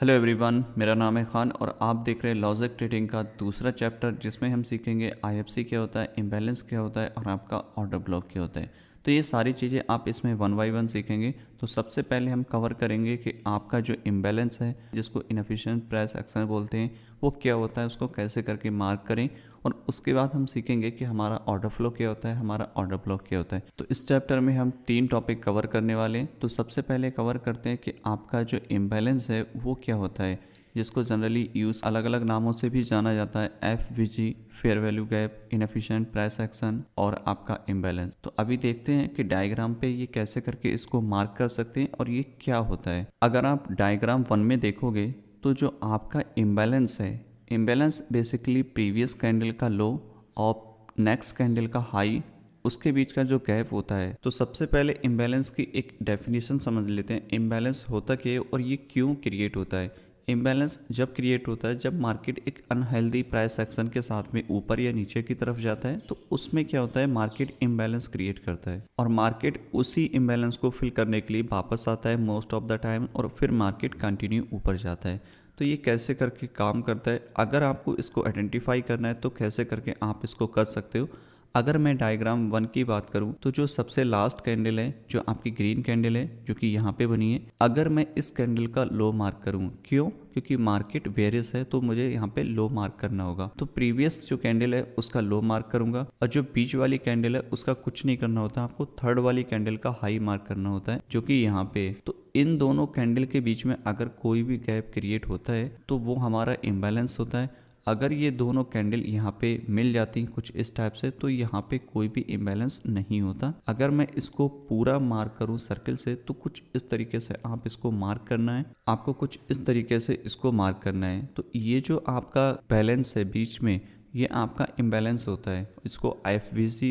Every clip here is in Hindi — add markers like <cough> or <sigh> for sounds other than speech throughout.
हेलो एवरीवन मेरा नाम है खान और आप देख रहे हैं लॉजिक ट्रेडिंग का दूसरा चैप्टर जिसमें हम सीखेंगे आईएफसी क्या होता है इम्बैलेंस क्या होता है और आपका ऑर्डर ब्लॉक क्या होता है तो ये सारी चीज़ें आप इसमें वन बाई वन सीखेंगे तो सबसे पहले हम कवर करेंगे कि आपका जो इम्बेलेंस है जिसको इनफिशेंट प्राइस एक्शन बोलते हैं वो क्या होता है उसको कैसे करके मार्क करें और उसके बाद हम सीखेंगे कि हमारा ऑर्डर फ्लो क्या होता है हमारा ऑर्डर फ्लो क्या होता है तो इस चैप्टर में हम तीन टॉपिक कवर करने वाले हैं तो सबसे पहले कवर करते हैं कि आपका जो इम्बेलेंस है वो क्या होता है जिसको जनरली यूज़ अलग अलग नामों से भी जाना जाता है F V fair value gap inefficient price action और आपका इम्बेलेंस तो अभी देखते हैं कि डायग्राम पे ये कैसे करके इसको मार्क कर सकते हैं और ये क्या होता है अगर आप डायग्राम वन में देखोगे तो जो आपका इम्बेलेंस है इम्बेलेंस बेसिकली प्रीवियस कैंडल का लो और नेक्स्ट कैंडल का हाई उसके बीच का जो गैप होता है तो सबसे पहले इम्बेलेंस की एक डेफिनेशन समझ लेते हैं इम्बेलेंस होता क्या है और ये क्यों क्रिएट होता है इम्बैलेंस जब क्रिएट होता है जब मार्केट एक अनहेल्दी प्राइस एक्शन के साथ में ऊपर या नीचे की तरफ जाता है तो उसमें क्या होता है मार्केट इम्बैलेंस क्रिएट करता है और मार्केट उसी इम्बैलेंस को फिल करने के लिए वापस आता है मोस्ट ऑफ द टाइम और फिर मार्केट कंटिन्यू ऊपर जाता है तो ये कैसे करके काम करता है अगर आपको इसको आइडेंटिफाई करना है तो कैसे करके आप इसको कर सकते हो अगर मैं डायग्राम वन की बात करूं तो जो सबसे लास्ट कैंडल है जो आपकी ग्रीन कैंडल है जो कि यहाँ पे बनी है अगर मैं इस कैंडल का लो मार्क करूं क्यों क्योंकि मार्केट वेरियस है तो मुझे यहाँ पे लो मार्क करना होगा तो प्रीवियस जो कैंडल है उसका लो मार्क करूंगा और जो बीच वाली कैंडल है उसका कुछ नहीं करना होता आपको थर्ड वाली कैंडल का हाई मार्क करना होता है जो कि यहाँ पे तो इन दोनों कैंडल के बीच में अगर कोई भी गैप क्रिएट होता है तो वो हमारा इम्बेलेंस होता है अगर ये दोनों कैंडल यहाँ पे मिल जाती कुछ इस टाइप से तो यहाँ पे कोई भी इम्बेलेंस नहीं होता अगर मैं इसको पूरा मार्क करूँ सर्किल से तो कुछ इस तरीके से आप इसको मार्क करना है आपको कुछ इस तरीके से इसको मार्क करना है तो ये जो आपका बैलेंस है बीच में ये आपका इम्बेलेंस होता है इसको एफ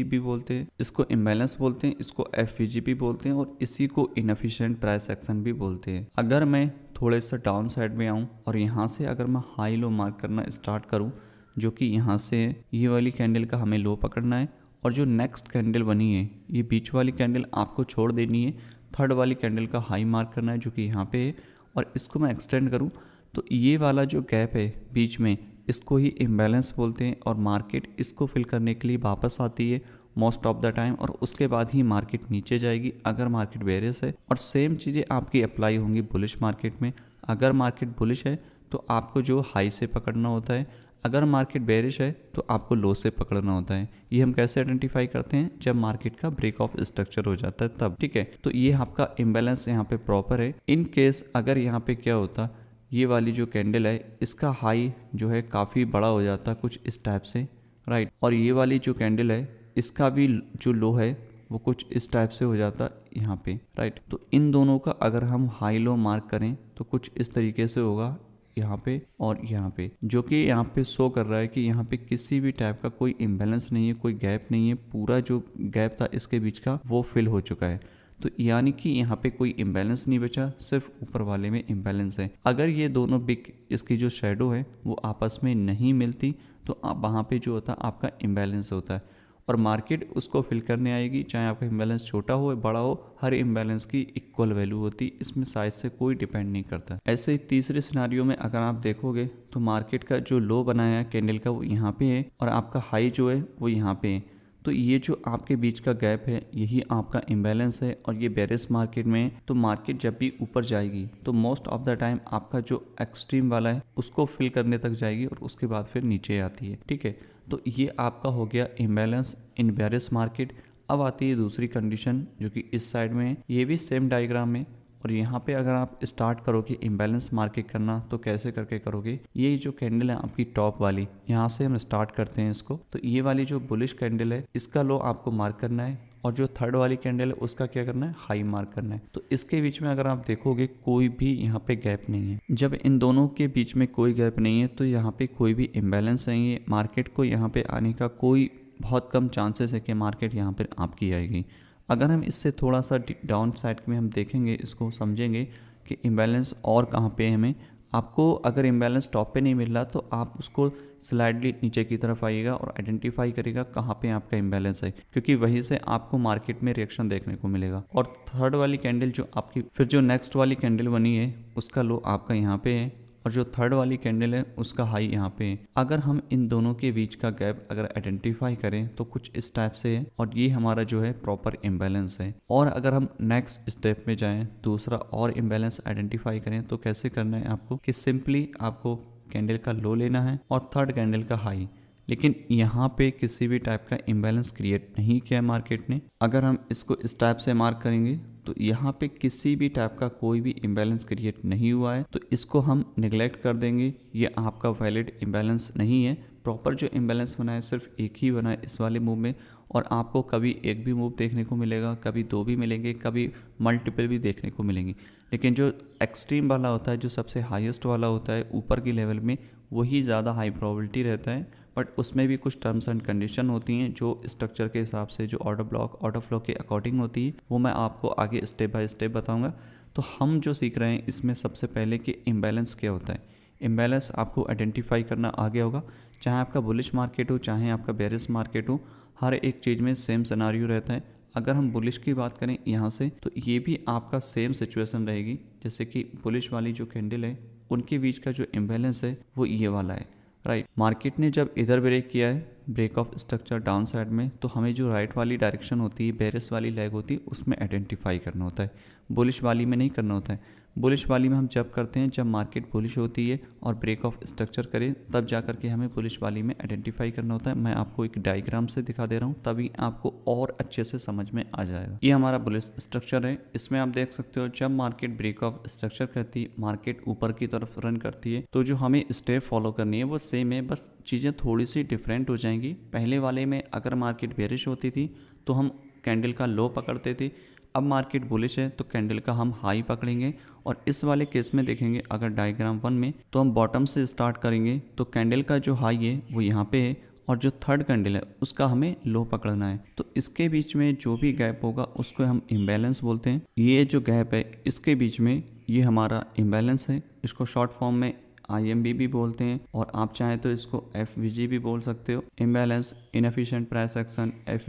भी बोलते हैं इसको इम्बेलेंस बोलते हैं इसको एफ भी बोलते हैं और इसी को इनफिशियंट प्राइस एक्शन भी बोलते हैं अगर मैं थोड़े से डाउन साइड में आऊँ और यहाँ से अगर मैं हाई लो मार्क करना स्टार्ट करूँ जो कि यहाँ से ये वाली कैंडल का हमें लो पकड़ना है और जो नेक्स्ट कैंडल बनी है ये बीच वाली कैंडल आपको छोड़ देनी है थर्ड वाली कैंडल का हाई मार्क करना है जो कि यहाँ पे है और इसको मैं एक्सटेंड करूँ तो ये वाला जो गैप है बीच में इसको ही इम्बेलेंस बोलते हैं और मार्केट इसको फिल करने के लिए वापस आती है मोस्ट ऑफ द टाइम और उसके बाद ही मार्केट नीचे जाएगी अगर मार्केट बेरियस है और सेम चीज़ें आपकी अप्लाई होंगी बुलिश मार्केट में अगर मार्केट बुलिश है तो आपको जो हाई से पकड़ना होता है अगर मार्केट बेरिश है तो आपको लो से पकड़ना होता है ये हम कैसे आइडेंटिफाई करते हैं जब मार्केट का ब्रेक ऑफ स्ट्रक्चर हो जाता है तब ठीक है तो ये आपका इम्बेलेंस यहाँ पे प्रॉपर है इन केस अगर यहाँ पे क्या होता ये वाली जो कैंडल है इसका हाई जो है काफ़ी बड़ा हो जाता कुछ इस टाइप से राइट और ये वाली जो कैंडल है इसका भी जो लो है वो कुछ इस टाइप से हो जाता यहाँ पे राइट तो इन दोनों का अगर हम हाई लो मार्क करें तो कुछ इस तरीके से होगा यहाँ पे और यहाँ पे जो कि यहाँ पे शो कर रहा है कि यहाँ पे किसी भी टाइप का कोई इम्बेलेंस नहीं है कोई गैप नहीं है पूरा जो गैप था इसके बीच का वो फिल हो चुका है तो यानी कि यहाँ पे कोई इम्बेलेंस नहीं बचा सिर्फ ऊपर वाले में इम्बेलेंस है अगर ये दोनों बिग इसकी जो शेडो है वो आपस में नहीं मिलती तो आप वहाँ पे जो होता है आपका इम्बेलेंस होता है और मार्केट उसको फिल करने आएगी चाहे आपका इम्बैलेंस छोटा हो या बड़ा हो हर इम्बैलेंस की इक्वल वैल्यू होती है इसमें साइज से कोई डिपेंड नहीं करता ऐसे ही तीसरे सिनारियों में अगर आप देखोगे तो मार्केट का जो लो बनाया है कैंडल का वो यहाँ पे है और आपका हाई जो है वो यहाँ पे है तो ये जो आपके बीच का गैप है यही आपका इम्बैलेंस है और ये बेरिस मार्केट में है तो मार्केट जब भी ऊपर जाएगी तो मोस्ट ऑफ द टाइम आपका जो एक्सट्रीम वाला है उसको फिल करने तक जाएगी और उसके बाद फिर नीचे आती है ठीक है तो ये आपका हो गया इम्बेलेंस इन बैरिस मार्केट अब आती है दूसरी कंडीशन जो कि इस साइड में है ये भी सेम डायग्राम में और यहाँ पे अगर आप स्टार्ट करोगे इम्बेलेंस मार्केट करना तो कैसे करके करोगे ये जो कैंडल है आपकी टॉप वाली यहाँ से हम स्टार्ट करते हैं इसको तो ये वाली जो बुलिश कैंडल है इसका लो आपको मार्क करना है और जो थर्ड वाली कैंडल है उसका क्या करना है हाई मार्क करना है तो इसके बीच में अगर आप देखोगे कोई भी यहाँ पे गैप नहीं है जब इन दोनों के बीच में कोई गैप नहीं है तो यहाँ पे कोई भी इम्बेलेंस नहीं है मार्केट को यहाँ पे आने का कोई बहुत कम चांसेस है कि मार्केट यहाँ पर आपकी आएगी अगर हम इससे थोड़ा सा डाउन साइड में हम देखेंगे इसको समझेंगे कि इम्बेलेंस और कहाँ पर हमें आपको अगर इम्बेलेंस टॉप पे नहीं मिल रहा तो आप उसको स्लाइडली नीचे की तरफ आइएगा और आइडेंटिफाई करेगा कहाँ पे आपका इम्बैलेंस है क्योंकि वहीं से आपको मार्केट में रिएक्शन देखने को मिलेगा और थर्ड वाली कैंडल जो आपकी फिर जो नेक्स्ट वाली कैंडल बनी है उसका लो आपका यहाँ पे है और जो थर्ड वाली कैंडल है उसका हाई यहाँ पे अगर हम इन दोनों के बीच का गैप अगर आइडेंटिफाई करें तो कुछ इस टाइप से है और ये हमारा जो है प्रॉपर इम्बेलेंस है और अगर हम नेक्स्ट स्टेप में जाएं दूसरा और इम्बेलेंस आइडेंटिफाई करें तो कैसे करना है आपको कि सिंपली आपको कैंडल का लो लेना है और थर्ड कैंडल का हाई लेकिन यहाँ पे किसी भी टाइप का इम्बेलेंस क्रिएट नहीं किया मार्केट ने अगर हम इसको इस टाइप से मार्क करेंगे तो यहाँ पे किसी भी टाइप का कोई भी इम्बेलेंस क्रिएट नहीं हुआ है तो इसको हम निगलेक्ट कर देंगे ये आपका वैलिड इम्बेलेंस नहीं है प्रॉपर जो इम्बेलेंस बना है सिर्फ एक ही बना है इस वाले मूव में और आपको कभी एक भी मूव देखने को मिलेगा कभी दो भी मिलेंगे कभी मल्टीपल भी देखने को मिलेंगे लेकिन जो एक्सट्रीम वाला होता है जो सबसे हाईएस्ट वाला होता है ऊपर की लेवल में वही ज़्यादा हाई प्रोबेबिलिटी रहता है बट उसमें भी कुछ टर्म्स एंड कंडीशन होती हैं जो स्ट्रक्चर के हिसाब से जो ऑर्डर ब्लॉक ऑर्डर फ्लो के अकॉर्डिंग होती है वो मैं आपको आगे स्टेप बाय स्टेप बताऊँगा तो हम जो सीख रहे हैं इसमें सबसे पहले कि इम्बैलेंस क्या होता है इम्बैलेंस आपको आइडेंटिफाई करना आगे होगा चाहे आपका बुलिश मार्केट हो चाहे आपका बेरिस मार्केट हो हर एक चीज़ में सेम सिनारियो रहता है अगर हम बुलिश की बात करें यहाँ से तो ये भी आपका सेम सिचुएशन रहेगी जैसे कि बुलिश वाली जो कैंडल है उनके बीच का जो इम्बेलेंस है वो ये वाला है राइट right. मार्केट ने जब इधर ब्रेक किया है break of structure down side में तो हमें जो राइट वाली डायरेक्शन होती है बेरिस वाली लेग होती है उसमें आइडेंटिफाई करना होता है बुलिश वाली में नहीं करना होता है बुलिश वाली में हम जब करते हैं जब मार्केट बुलिश होती है और ब्रेक ऑफ स्ट्रक्चर करें तब जा करके हमें बुलिश वाली में आइडेंटिफाई करना होता है मैं आपको एक डायग्राम से दिखा दे रहा हूँ तभी आपको और अच्छे से समझ में आ जाएगा ये हमारा बुलिश स्ट्रक्चर है इसमें आप देख सकते हो जब मार्केट ब्रेक ऑफ स्ट्रक्चर करती है मार्केट ऊपर की तरफ रन करती है तो जो हमें स्टेप फॉलो करनी है वो सेम है बस चीज़ें थोड़ी सी डिफरेंट हो जाएंगी पहले वाले में अगर मार्केट बेरिश होती थी तो हम कैंडल का लो पकड़ते थे अब मार्केट बुलिश है तो कैंडल का हम हाई पकड़ेंगे और इस वाले केस में देखेंगे अगर डायग्राम वन में तो हम बॉटम से स्टार्ट करेंगे तो कैंडल का जो हाई है वो यहाँ पे है और जो थर्ड कैंडल है उसका हमें लो पकड़ना है तो इसके बीच में जो भी गैप होगा उसको हम इम्बेलेंस बोलते हैं ये जो गैप है इसके बीच में ये हमारा इम्बेलेंस है इसको शॉर्ट फॉर्म में आई भी बोलते हैं और आप चाहें तो इसको एफ भी बोल सकते हो imbalance inefficient price action F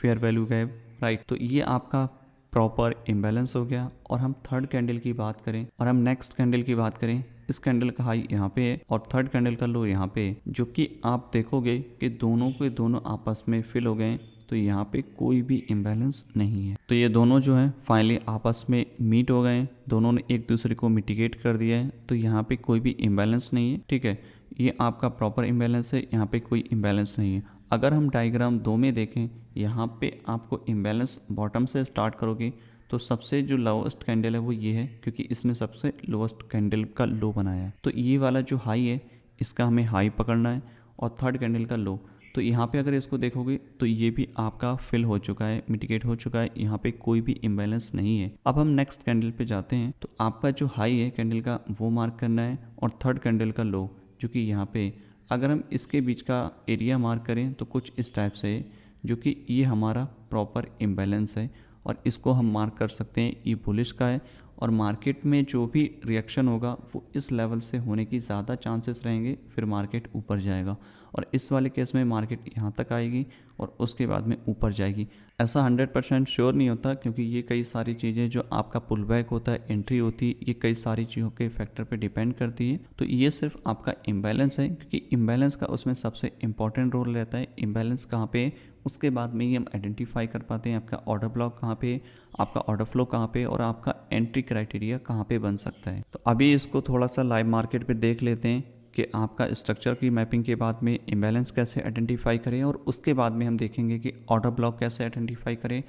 fair value gap right तो ये आपका प्रॉपर इम्बेलेंस हो गया और हम थर्ड कैंडल की बात करें और हम नेक्स्ट कैंडल की बात करें इस कैंडल का हाई यहाँ पे है और थर्ड कैंडल का लो यहाँ पे है जो कि आप देखोगे कि दोनों के दोनों आपस में फिल हो गए तो यहाँ पे कोई भी इम्बेलेंस नहीं है तो ये दोनों जो हैं फाइनली आपस में मीट हो गए दोनों ने एक दूसरे को मिटिगेट कर दिया है तो यहाँ पे कोई भी इम्बेलेंस नहीं है ठीक है ये आपका प्रॉपर इम्बेलेंस है यहाँ पे कोई इम्बेलेंस नहीं है अगर हम डायग्राम दो में देखें यहाँ पे आपको इम्बेलेंस बॉटम से स्टार्ट करोगे तो सबसे जो लोवेस्ट कैंडल है वो ये है क्योंकि इसने सबसे लोवेस्ट कैंडल का लो बनाया है तो ये वाला जो हाई है इसका हमें हाई पकड़ना है और थर्ड कैंडल का लो तो यहाँ पे अगर इसको देखोगे तो ये भी आपका फिल हो चुका है मिटिकेट हो चुका है यहाँ पे कोई भी इम्बेलेंस नहीं है अब हम नेक्स्ट कैंडल पे जाते हैं तो आपका जो हाई है कैंडल का वो मार्क करना है और थर्ड कैंडल का लो जो कि यहाँ पे अगर हम इसके बीच का एरिया मार्क करें तो कुछ इस टाइप से है जो कि ये हमारा प्रॉपर इम्बेलेंस है और इसको हम मार्क कर सकते हैं ये बुलिश का है और मार्केट में जो भी रिएक्शन होगा वो इस लेवल से होने की ज़्यादा चांसेस रहेंगे फिर मार्केट ऊपर जाएगा और इस वाले केस में मार्केट यहाँ तक आएगी और उसके बाद में ऊपर जाएगी ऐसा 100 परसेंट श्योर नहीं होता क्योंकि ये कई सारी चीज़ें जो आपका पुल बैक होता है एंट्री होती है ये कई सारी चीज़ों के फैक्टर पे डिपेंड करती है तो ये सिर्फ आपका इम्बैलेंस है क्योंकि इम्बैलेंस का उसमें सबसे इंपॉर्टेंट रोल रहता है इम्बैलेंस कहाँ पे उसके बाद में ही हम आइडेंटिफाई कर पाते हैं आपका ऑर्डर ब्लॉक कहाँ पे आपका ऑर्डर फ्लो कहाँ पे और आपका एंट्री क्राइटेरिया कहाँ पे बन सकता है तो अभी इसको थोड़ा सा लाइव मार्केट पे देख लेते हैं कि आपका स्ट्रक्चर की मैपिंग के बाद में इम्बेलेंस कैसे आइडेंटिफाई करें और उसके बाद में हम देखेंगे कि ऑर्डर ब्लॉक कैसे आइडेंटिफाई करें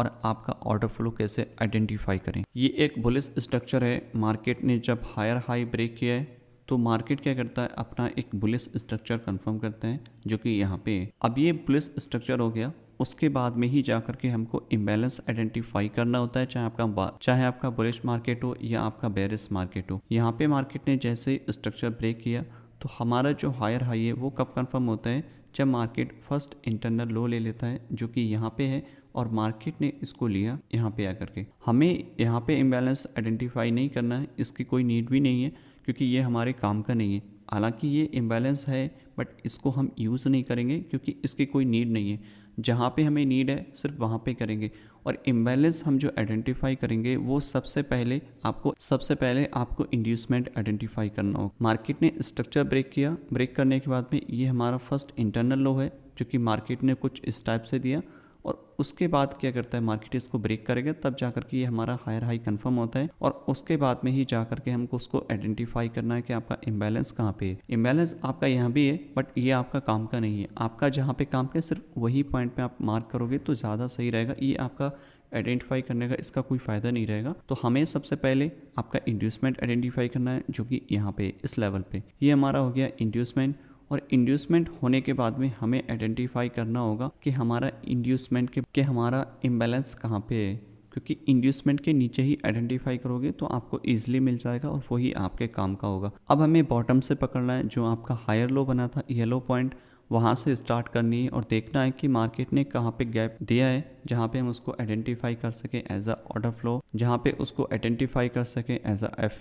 और आपका ऑर्डर फ्लो कैसे आइडेंटिफाई करें ये एक बुलिस स्ट्रक्चर है मार्केट ने जब हायर हाई ब्रेक किया है तो मार्केट क्या करता है अपना एक बुलिस स्ट्रक्चर कंफर्म करते हैं जो कि यहाँ पे अब ये बुलिस स्ट्रक्चर हो गया उसके बाद में ही जा करके हमको इम्बेलेंस आइडेंटिफाई करना होता है चाहे आपका चाहे आपका बुलिश मार्केट हो या आपका बेरिस मार्केट हो यहाँ पे मार्केट ने जैसे स्ट्रक्चर ब्रेक किया तो हमारा जो हायर हाई है वो कब कन्फर्म होता है जब मार्केट फर्स्ट इंटरनल लो ले लेता है जो कि यहाँ पे है और मार्केट ने इसको लिया यहाँ पे आकर के हमें यहाँ पे इम्बेलेंस आइडेंटिफाई नहीं करना है इसकी कोई नीड भी नहीं है क्योंकि ये हमारे काम का नहीं है हालांकि ये इम्बैलेंस है बट इसको हम यूज़ नहीं करेंगे क्योंकि इसकी कोई नीड नहीं है जहाँ पे हमें नीड है सिर्फ वहाँ पे करेंगे और इम्बैलेंस हम जो आइडेंटिफाई करेंगे वो सबसे पहले आपको सबसे पहले आपको इंड्यूसमेंट आइडेंटिफाई करना होगा मार्केट ने स्ट्रक्चर ब्रेक किया ब्रेक करने के बाद में ये हमारा फर्स्ट इंटरनल लो है जो कि मार्केट ने कुछ इस टाइप से दिया और उसके बाद क्या करता है मार्केट इसको ब्रेक करेगा तब जा करके ये हमारा हायर हाई कंफर्म होता है और उसके बाद में ही जा करके हमको उसको आइडेंटिफाई करना है कि आपका इम्बेलेंस कहाँ पे है इम्बेलेंस आपका यहाँ भी है बट ये आपका काम का नहीं है आपका जहाँ पे काम का सिर्फ वही पॉइंट पे आप मार्क करोगे तो ज़्यादा सही रहेगा ये आपका आइडेंटिफाई करने का इसका कोई फ़ायदा नहीं रहेगा तो हमें सबसे पहले आपका इंड्यूसमेंट आइडेंटिफाई करना है जो कि यहाँ पे इस लेवल पे ये हमारा हो गया इंड्यूसमेंट और इंड्यूसमेंट होने के बाद में हमें आइडेंटिफाई करना होगा कि हमारा इंड्यूसमेंट के, के हमारा इम्बेलेंस कहाँ पे है क्योंकि इंड्यूसमेंट के नीचे ही आइडेंटिफाई करोगे तो आपको ईजिली मिल जाएगा और वही आपके काम का होगा अब हमें बॉटम से पकड़ना है जो आपका हायर लो बना था येलो पॉइंट वहाँ से स्टार्ट करनी है और देखना है कि मार्केट ने कहाँ पे गैप दिया है जहाँ पे हम उसको आइडेंटिफाई कर सकें एज अ ऑर्डर फ्लो जहाँ पे उसको आइडेंटिफाई कर सकें as a F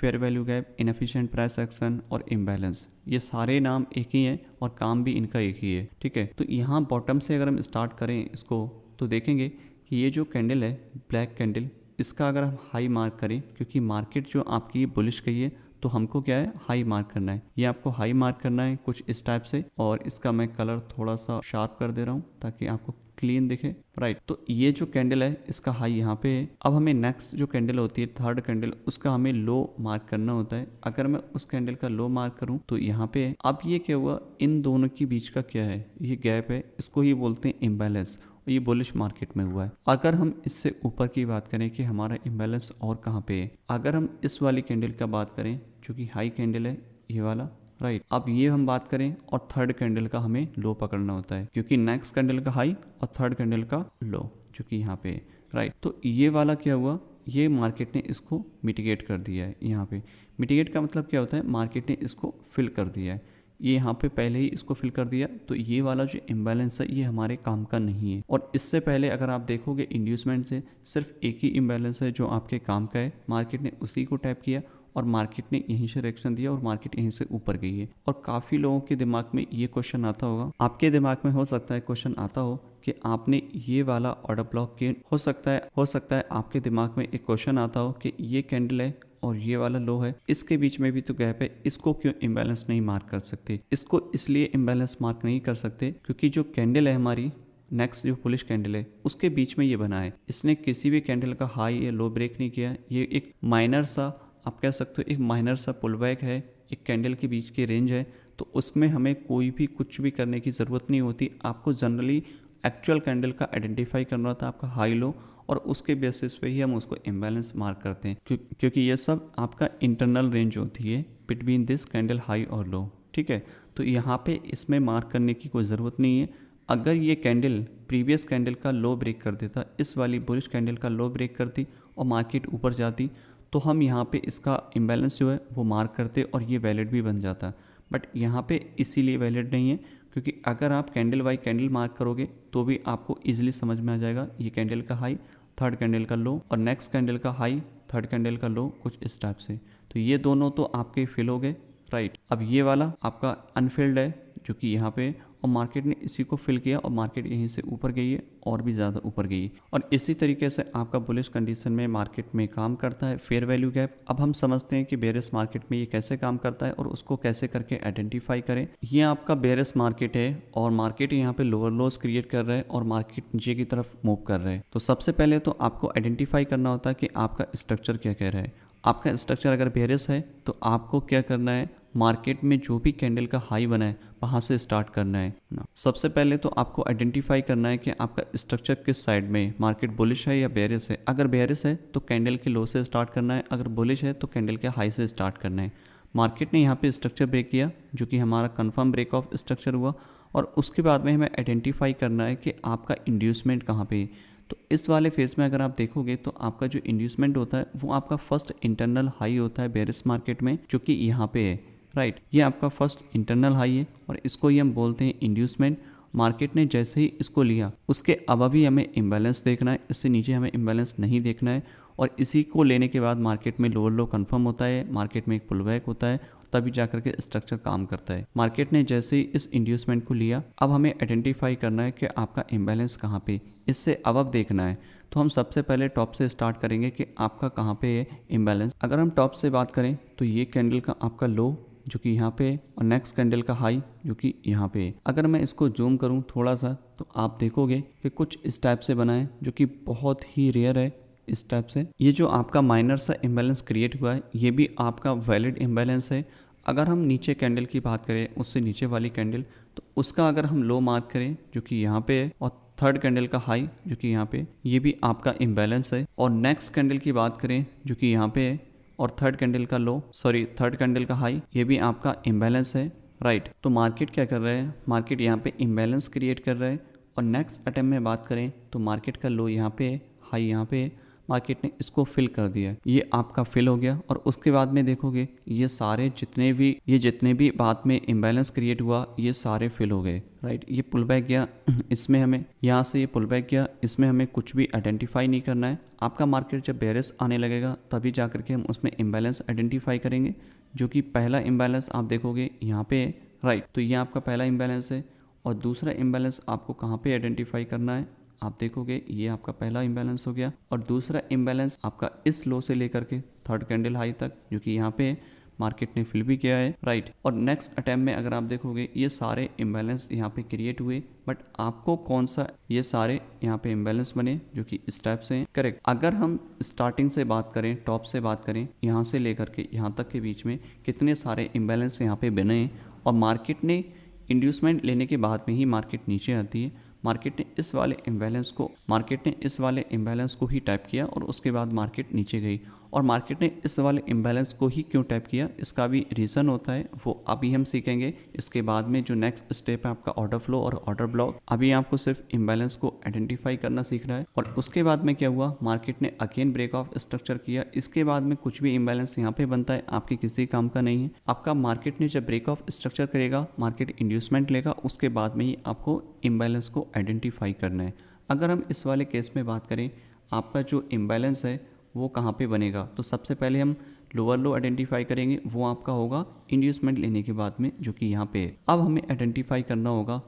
fair value gap inefficient price action और इम्बैलेंस ये सारे नाम एक ही हैं और काम भी इनका एक ही है ठीक है तो यहाँ बॉटम से अगर हम स्टार्ट करें इसको तो देखेंगे कि ये जो कैंडल है ब्लैक कैंडल इसका अगर हम हाई मार्क करें क्योंकि मार्केट जो आपकी बुलिश गई है तो हमको क्या है हाई मार्क करना है ये आपको हाई मार्क करना है कुछ इस टाइप से और इसका मैं कलर थोड़ा सा शार्प कर दे रहा हूँ ताकि आपको क्लीन दिखे राइट तो ये जो कैंडल है इसका हाई यहाँ पे है अब हमें नेक्स्ट जो कैंडल होती है थर्ड कैंडल उसका हमें लो मार्क करना होता है अगर मैं उस कैंडल का लो मार्क करूँ तो यहाँ पे है अब ये क्या हुआ इन दोनों के बीच का क्या है ये गैप है इसको ही बोलते हैं इम्बेलेंस ये बुलिश मार्केट में हुआ है अगर हम इससे ऊपर की बात करें कि हमारा इम्बेलेंस और कहाँ पे है अगर हम इस वाली कैंडल का बात करें जो कि हाई कैंडल है ये वाला राइट अब ये हम बात करें और थर्ड कैंडल का हमें लो पकड़ना होता है क्योंकि नेक्स्ट कैंडल का हाई और थर्ड कैंडल का लो जो कि यहाँ पे राइट तो ये वाला क्या हुआ ये मार्केट ने इसको मिटिगेट कर दिया है यहाँ पे मिटिगेट का मतलब क्या होता है मार्केट ने इसको फिल कर दिया है ये यहाँ पे पहले ही इसको फिल कर दिया तो ये वाला जो इम्बैलेंस है ये हमारे काम का नहीं है और इससे पहले अगर आप देखोगे इंड्यूसमेंट से सिर्फ एक ही इम्बैलेंस है जो आपके काम का है मार्केट ने उसी को टैप किया और मार्केट ने यहीं से रिएक्शन दिया और मार्केट यहीं से ऊपर गई है और काफ़ी लोगों के दिमाग में ये क्वेश्चन आता होगा आपके दिमाग में हो सकता है क्वेश्चन आता हो कि आपने ये वाला ऑर्डर ब्लॉक किया हो सकता है हो सकता है आपके दिमाग में एक क्वेश्चन आता हो कि ये कैंडल है और ये वाला लो है इसके बीच में भी तो गैप है इसको क्यों इम्बेलेंस नहीं मार्क कर सकते इसको इसलिए इम्बेलेंस मार्क नहीं कर सकते क्योंकि जो कैंडल है हमारी नेक्स्ट जो पुलिस कैंडल है उसके बीच में ये बना है इसने किसी भी कैंडल का हाई या लो ब्रेक नहीं किया ये एक माइनर सा आप कह सकते हो एक माइनर सा पुलबैक है एक कैंडल के बीच की रेंज है तो उसमें हमें कोई भी कुछ भी करने की ज़रूरत नहीं होती आपको जनरली एक्चुअल कैंडल का आइडेंटिफाई करना होता है आपका हाई लो और उसके बेसिस पे ही हम उसको इम्बैलेंस मार्क करते हैं क्योंकि ये सब आपका इंटरनल रेंज होती है बिटवीन दिस कैंडल हाई और लो ठीक है तो यहाँ पे इसमें मार्क करने की कोई ज़रूरत नहीं है अगर ये कैंडल प्रीवियस कैंडल का लो ब्रेक कर देता इस वाली बुरिश कैंडल का लो ब्रेक करती और मार्केट ऊपर जाती तो हम यहाँ पे इसका इम्बेलेंस जो है वो मार्क करते और ये वैलिड भी बन जाता है बट यहाँ पे इसीलिए वैलिड नहीं है क्योंकि अगर आप कैंडल बाई कैंडल मार्क करोगे तो भी आपको ईजिली समझ में आ जाएगा ये कैंडल का हाई थर्ड कैंडल का लो और नेक्स्ट कैंडल का हाई थर्ड कैंडल का लो कुछ इस टाइप से तो ये दोनों तो आपके फिल हो गए राइट अब ये वाला आपका अनफिल्ड है जो कि यहाँ पे और मार्केट ने इसी को फिल किया और मार्केट यहीं से ऊपर गई है और भी ज़्यादा ऊपर गई है और इसी तरीके से आपका बुलिश कंडीशन में मार्केट में काम करता है फेयर वैल्यू गैप अब हम समझते हैं कि बेरस मार्केट में ये कैसे काम करता है और उसको कैसे करके आइडेंटिफाई करें ये आपका बेरस मार्केट है और मार्केट यहाँ पे लोअर लोस क्रिएट कर रहे हैं और मार्केट नीचे की तरफ मूव कर रहे हैं तो सबसे पहले तो आपको आइडेंटिफाई करना होता है कि आपका स्ट्रक्चर क्या कह रहा है आपका स्ट्रक्चर अगर बेरस है तो आपको क्या करना है मार्केट में जो भी कैंडल का हाई बना है वहाँ से स्टार्ट करना है ना सबसे पहले तो आपको आइडेंटिफाई करना है कि आपका स्ट्रक्चर किस साइड में मार्केट बुलिश है या बेरिस है अगर बेरिस है तो कैंडल के लो से स्टार्ट करना है अगर बुलिश है तो कैंडल के हाई से स्टार्ट करना है मार्केट ने यहाँ पे स्ट्रक्चर ब्रेक किया जो कि हमारा कन्फर्म ब्रेक ऑफ स्ट्रक्चर हुआ और उसके बाद में हमें आइडेंटिफाई करना है कि आपका इंड्यूसमेंट कहाँ पर है तो इस वाले फेज़ में अगर आप देखोगे तो आपका जो इंड्यूसमेंट होता है वो आपका फर्स्ट इंटरनल हाई होता है बेरिस मार्केट में जो कि यहाँ पे है राइट ये आपका फर्स्ट इंटरनल हाई है और इसको ये हम बोलते हैं इंड्यूसमेंट मार्केट ने जैसे ही इसको लिया उसके अब भी हमें इम्बैलेंस देखना है इससे नीचे हमें इम्बैलेंस नहीं देखना है और इसी को लेने के बाद मार्केट में लोअर लो कंफर्म होता है मार्केट में एक पुलबैक होता है तभी जा करके स्ट्रक्चर काम करता है मार्केट ने जैसे ही इस इंड्यूसमेंट को लिया अब हमें आइडेंटिफाई करना है कि आपका इम्बैलेंस कहाँ पे इससे अब अब देखना है तो हम सबसे पहले टॉप से स्टार्ट करेंगे कि आपका कहाँ पे है इम्बैलेंस अगर हम टॉप से बात करें तो ये कैंडल का आपका लो जो कि यहाँ पे और नेक्स्ट कैंडल का हाई जो कि यहाँ पे अगर मैं इसको जूम करूँ थोड़ा सा तो आप देखोगे कि कुछ इस टाइप से बनाए जो कि बहुत ही रेयर है इस टाइप से ये जो आपका माइनर सा इम्बेलेंस क्रिएट हुआ है ये भी आपका वैलिड इम्बेलेंस है अगर हम नीचे कैंडल की बात करें उससे नीचे वाली कैंडल तो उसका अगर हम लो मार्क करें जो कि यहाँ पे है और थर्ड कैंडल का हाई जो कि यहाँ पे ये भी आपका इम्बेलेंस है और नेक्स्ट कैंडल की बात करें जो कि यहाँ पे है और थर्ड कैंडल का लो सॉरी थर्ड कैंडल का हाई ये भी आपका इम्बैलेंस है राइट right. तो मार्केट क्या कर रहा है मार्केट यहाँ पे इम्बैलेंस क्रिएट कर रहा है और नेक्स्ट अटैम्प में बात करें तो मार्केट का लो यहाँ पे हाई यहाँ पे मार्केट ने इसको फिल कर दिया ये आपका फिल हो गया और उसके बाद में देखोगे ये सारे जितने भी ये जितने भी बाद में इम्बेलेंस क्रिएट हुआ ये सारे फिल हो गए राइट ये पुल बैक गया <clears throat> इसमें हमें यहाँ से ये पुल बैक गया इसमें हमें कुछ भी आइडेंटिफाई नहीं करना है आपका मार्केट जब बेरस आने लगेगा तभी जा करके हम उसमें इम्बेलेंस आइडेंटिफाई करेंगे जो कि पहला इम्बेलेंस आप देखोगे यहाँ पे राइट तो ये आपका पहला इम्बेलेंस है और दूसरा इम्बेलेंस आपको कहाँ पे आइडेंटिफाई करना है आप देखोगे ये आपका पहला इम्बेलेंस हो गया और दूसरा इम्बेलेंस आपका इस लो से लेकर के थर्ड कैंडल हाई तक जो कि यहाँ पे मार्केट ने फिल भी किया है राइट right. और नेक्स्ट अटैम्प में अगर आप देखोगे ये सारे इम्बेलेंस यहाँ पे क्रिएट हुए बट आपको कौन सा ये सारे यहाँ पे इम्बेलेंस बने जो कि स्टेप्स हैं करेक्ट अगर हम स्टार्टिंग से बात करें टॉप से बात करें यहाँ से लेकर के यहाँ तक के बीच में कितने सारे इम्बेलेंस यहाँ पे बने और मार्केट ने इंड्यूसमेंट लेने के बाद में ही मार्केट नीचे आती है मार्केट ने इस वाले इम्बैलेंस को मार्केट ने इस वाले इम्बैलेंस को ही टाइप किया और उसके बाद मार्केट नीचे गई और मार्केट ने इस वाले इम्बैलेंस को ही क्यों टैप किया इसका भी रीज़न होता है वो अभी हम सीखेंगे इसके बाद में जो नेक्स्ट स्टेप है आपका ऑर्डर फ्लो और ऑर्डर ब्लॉक अभी आपको सिर्फ इम्बैलेंस को आइडेंटिफाई करना सीख रहा है और उसके बाद में क्या हुआ मार्केट ने अगेन ब्रेक ऑफ स्ट्रक्चर किया इसके बाद में कुछ भी इम्बैलेंस यहाँ पर बनता है आपके किसी काम का नहीं है आपका मार्केट ने जब ब्रेक ऑफ स्ट्रक्चर करेगा मार्केट इंड्यूसमेंट लेगा उसके बाद में ही आपको इम्बैलेंस को आइडेंटिफाई करना है अगर हम इस वाले केस में बात करें आपका जो इम्बैलेंस है वो कहाँ पे बनेगा तो सबसे पहले हम लोअर लो आइडेंटिफाई करेंगे वो आपका होगा इंड्यूसमेंट लेने के बाद में जो कि यहाँ पे है अब हमें आइडेंटिफाई करना होगा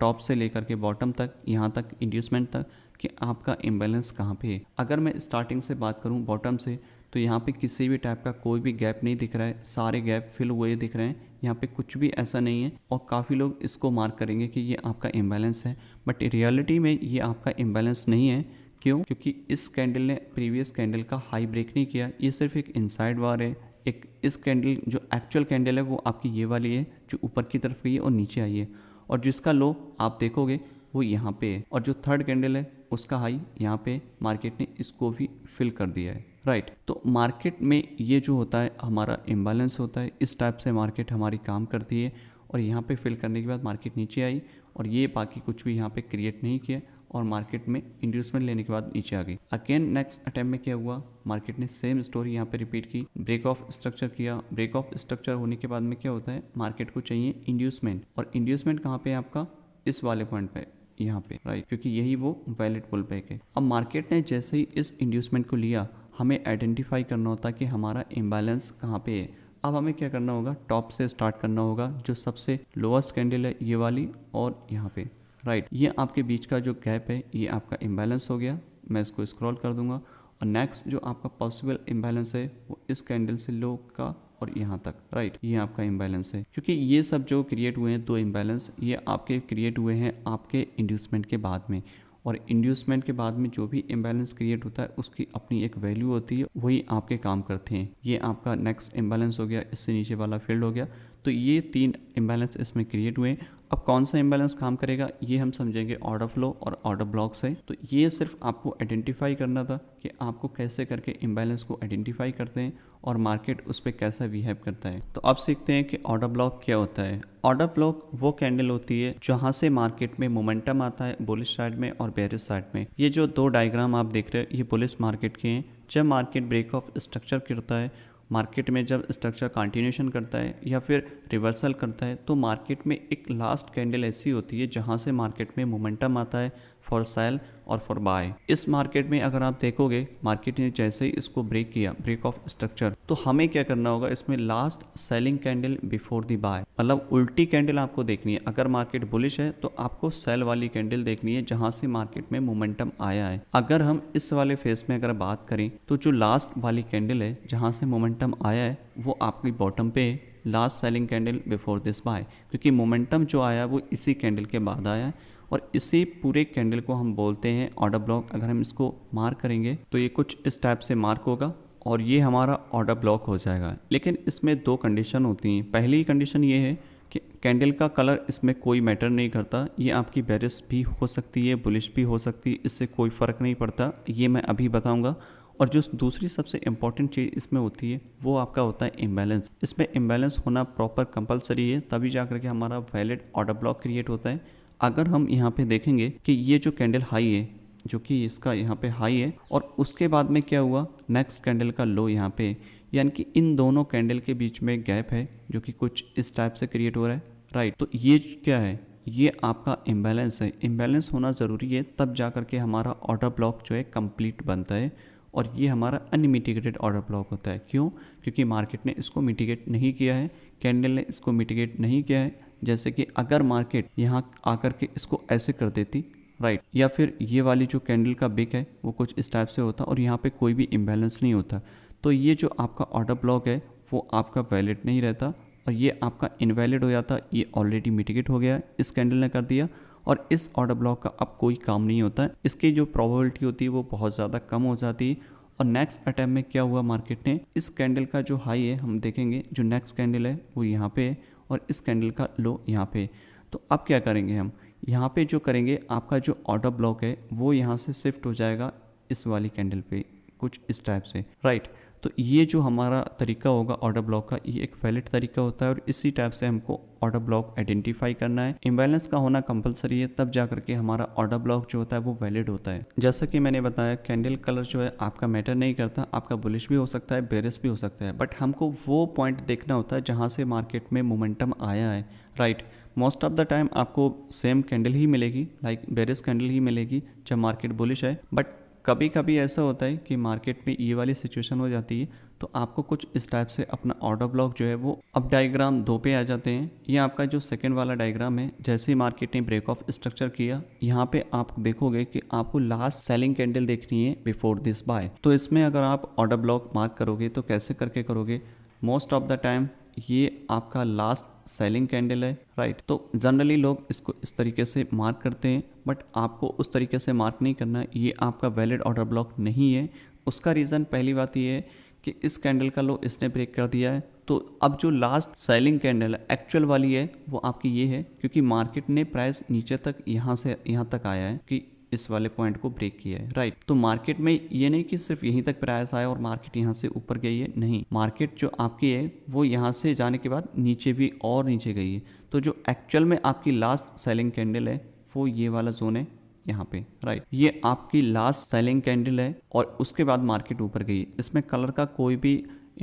टॉप से लेकर के बॉटम तक यहाँ तक इंड्यूसमेंट तक कि आपका इम्बेलेंस कहाँ पे है अगर मैं स्टार्टिंग से बात करूँ बॉटम से तो यहाँ पे किसी भी टाइप का कोई भी गैप नहीं दिख रहा है सारे गैप फिल हुए दिख रहे हैं यहाँ पे कुछ भी ऐसा नहीं है और काफ़ी लोग इसको मार्क करेंगे कि ये आपका इम्बेलेंस है बट रियलिटी में ये आपका इम्बेलेंस नहीं है क्यों क्योंकि इस कैंडल ने प्रीवियस कैंडल का हाई ब्रेक नहीं किया ये सिर्फ एक इनसाइड वार है एक इस कैंडल जो एक्चुअल कैंडल है वो आपकी ये वाली है जो ऊपर की तरफ गई है और नीचे आई है और जिसका लो आप देखोगे वो यहाँ पे है और जो थर्ड कैंडल है उसका हाई यहाँ पे मार्केट ने इसको भी फिल कर दिया है राइट right. तो मार्केट में ये जो होता है हमारा इम्बैलेंस होता है इस टाइप से मार्केट हमारी काम करती है और यहाँ पे फिल करने के बाद मार्केट नीचे आई और ये बाकी कुछ भी यहाँ पे क्रिएट नहीं किया और मार्केट में इंड्यूसमेंट लेने के बाद नीचे आ गई अगेन नेक्स्ट अटेम्प में क्या हुआ मार्केट ने सेम स्टोरी यहाँ पे रिपीट की ब्रेक ऑफ स्ट्रक्चर किया ब्रेक ऑफ स्ट्रक्चर होने के बाद में क्या होता है मार्केट को चाहिए इंड्यूसमेंट और इंड्यूसमेंट कहाँ पे है आपका इस वाले पॉइंट पे यहाँ पे राइट क्योंकि यही वो वैलिड पुल बैक है अब मार्केट ने जैसे ही इस इंड्यूसमेंट को लिया हमें आइडेंटिफाई करना होता कि हमारा इम्बैलेंस कहाँ पे है अब हमें क्या करना होगा टॉप से स्टार्ट करना होगा जो सबसे लोवेस्ट कैंडल है ये वाली और यहाँ पे राइट ये आपके बीच का जो गैप है ये आपका इम्बैलेंस हो गया मैं इसको स्क्रॉल कर दूंगा और नेक्स्ट जो आपका पॉसिबल इम्बैलेंस है वो इस कैंडल से लो का और यहाँ तक राइट ये आपका इम्बैलेंस है क्योंकि ये सब जो क्रिएट हुए हैं दो इम्बेलेंस इम्बैलेंस ये आपके क्रिएट हुए हैं आपके इंड्यूसमेंट के बाद में और इंड्यूसमेंट के बाद में जो भी इम्बैलेंस क्रिएट होता है उसकी अपनी एक वैल्यू होती है वही आपके काम करते हैं ये आपका नेक्स्ट इम्बैलेंस हो गया इससे नीचे वाला फील्ड हो गया तो ये तीन इम्बैलेंस इसमें क्रिएट हुए अब कौन सा इम्बेलेंस काम करेगा ये हम समझेंगे ऑर्डर फ्लो और ऑर्डर ब्लॉक से तो ये सिर्फ आपको आइडेंटिफाई करना था कि आपको कैसे करके इम्बेलेंस को आइडेंटिफाई करते हैं और मार्केट उस पर कैसा बिहेव करता है तो अब सीखते हैं कि ऑर्डर ब्लॉक क्या होता है ऑर्डर ब्लॉक वो कैंडल होती है जहाँ से मार्केट में मोमेंटम आता है बुलिस साइड में और बेरिस साइड में ये जो दो डायग्राम आप देख रहे हो ये बुलिस मार्केट के हैं जब मार्केट ब्रेक ऑफ स्ट्रक्चर करता है मार्केट में जब स्ट्रक्चर कंटिन्यूशन करता है या फिर रिवर्सल करता है तो मार्केट में एक लास्ट कैंडल ऐसी होती है जहाँ से मार्केट में मोमेंटम आता है फॉर सेल और फॉर बाय इस मार्केट में अगर आप देखोगे मार्केट ने जैसे ही इसको ब्रेक किया ब्रेक ऑफ स्ट्रक्चर तो हमें क्या करना होगा इसमें last selling candle before the buy मतलब उल्टी कैंडल आपको देखनी है अगर मार्केट बुलिश है तो आपको सेल वाली कैंडल देखनी है जहां से मार्केट में मोमेंटम आया है अगर हम इस वाले फेस में अगर बात करें तो जो लास्ट वाली कैंडल है जहाँ से मोमेंटम आया है वो आपकी बॉटम पे है last selling candle before this buy क्योंकि मोमेंटम जो आया वो इसी कैंडल के बाद आया है और इसी पूरे कैंडल को हम बोलते हैं ऑर्डर ब्लॉक अगर हम इसको मार्क करेंगे तो ये कुछ इस टाइप से मार्क होगा और ये हमारा ऑर्डर ब्लॉक हो जाएगा लेकिन इसमें दो कंडीशन होती हैं पहली कंडीशन ये है कि कैंडल का कलर इसमें कोई मैटर नहीं करता ये आपकी बैरिस भी हो सकती है बुलिश भी हो सकती है इससे कोई फ़र्क नहीं पड़ता ये मैं अभी बताऊँगा और जो दूसरी सबसे इम्पॉर्टेंट चीज़ इसमें होती है वो आपका होता है इम्बैलेंस इसमें इम्बैलेंस होना प्रॉपर कंपलसरी है तभी जा करके हमारा वैलिड ऑर्डर ब्लॉक क्रिएट होता है अगर हम यहाँ पे देखेंगे कि ये जो कैंडल हाई है जो कि इसका यहाँ पे हाई है और उसके बाद में क्या हुआ नेक्स्ट कैंडल का लो यहाँ पे यानी कि इन दोनों कैंडल के बीच में गैप है जो कि कुछ इस टाइप से क्रिएट हो रहा है राइट तो ये क्या है ये आपका इम्बैलेंस है इम्बैलेंस होना ज़रूरी है तब जा कर के हमारा ऑर्डर ब्लॉक जो है कम्प्लीट बनता है और ये हमारा अनमिटिगेटेड ऑर्डर ब्लॉक होता है क्यों क्योंकि मार्केट ने इसको मिटिगेट नहीं किया है कैंडल ने इसको मिटिगेट नहीं किया है जैसे कि अगर मार्केट यहाँ आकर के इसको ऐसे कर देती राइट right. या फिर ये वाली जो कैंडल का बिक है वो कुछ इस टाइप से होता और यहाँ पे कोई भी इम्बेलेंस नहीं होता तो ये जो आपका ऑर्डर ब्लॉक है वो आपका वैलिड नहीं रहता और ये आपका इनवैलिड हो जाता ये ऑलरेडी मिटिगेट हो गया है इस कैंडल ने कर दिया और इस ऑर्डर ब्लॉक का अब कोई काम नहीं होता है इसकी जो प्रॉबिलिटी होती है वो बहुत ज़्यादा कम हो जाती है और नेक्स्ट अटैम्प में क्या हुआ मार्केट ने इस कैंडल का जो हाई है हम देखेंगे जो नेक्स्ट कैंडल है वो यहाँ पे है और इस कैंडल का लो यहाँ पे तो अब क्या करेंगे हम यहाँ पे जो करेंगे आपका जो ऑर्डर ब्लॉक है वो यहाँ से शिफ्ट हो जाएगा इस वाली कैंडल पे कुछ इस टाइप से राइट right. तो ये जो हमारा तरीका होगा ऑर्डर ब्लॉक का ये एक वैलिड तरीका होता है और इसी टाइप से हमको ऑर्डर ब्लॉक आइडेंटिफाई करना है इम्बेलेंस का होना कंपलसरी है तब जा के हमारा ऑर्डर ब्लॉक जो होता है वो वैलिड होता है जैसा कि मैंने बताया कैंडल कलर जो है आपका मैटर नहीं करता आपका बुलिश भी हो सकता है बेरिस भी हो सकता है बट हमको वो पॉइंट देखना होता है जहाँ से मार्केट में मोमेंटम आया है right most of the time आपको सेम कैंडल ही मिलेगी लाइक like बेरिस कैंडल ही मिलेगी जब मार्केट बुलिश है बट कभी कभी ऐसा होता है कि मार्केट में ये वाली सिचुएशन हो जाती है तो आपको कुछ इस टाइप से अपना ऑर्डर ब्लॉक जो है वो अब डायग्राम दो पे आ जाते हैं ये आपका जो सेकेंड वाला डायग्राम है जैसे ही मार्केट ने ब्रेक ऑफ स्ट्रक्चर किया यहाँ पे आप देखोगे कि आपको लास्ट सेलिंग कैंडल देखनी है बिफोर दिस बाय तो इसमें अगर आप ऑर्डर ब्लॉक मार्क करोगे तो कैसे करके करोगे मोस्ट ऑफ द टाइम ये आपका लास्ट सेलिंग कैंडल है राइट तो जनरली लोग इसको इस तरीके से मार्क करते हैं बट आपको उस तरीके से मार्क नहीं करना ये आपका वैलिड ऑर्डर ब्लॉक नहीं है उसका रीज़न पहली बात ये है कि इस कैंडल का लो इसने ब्रेक कर दिया है तो अब जो लास्ट सेलिंग कैंडल है एक्चुअल वाली है वो आपकी ये है क्योंकि मार्केट ने प्राइस नीचे तक यहाँ से यहाँ तक आया है कि इस वाले पॉइंट को ब्रेक किया है राइट तो मार्केट में ये नहीं कि सिर्फ यहीं तक प्राइस आया और मार्केट यहाँ से ऊपर गई है नहीं मार्केट जो आपकी है वो यहाँ से जाने के बाद नीचे भी और नीचे गई है तो जो एक्चुअल में आपकी लास्ट सेलिंग कैंडल है वो ये वाला जोन है यहाँ पे राइट ये आपकी लास्ट सेलिंग कैंडल है और उसके बाद मार्केट ऊपर गई इसमें कलर का कोई भी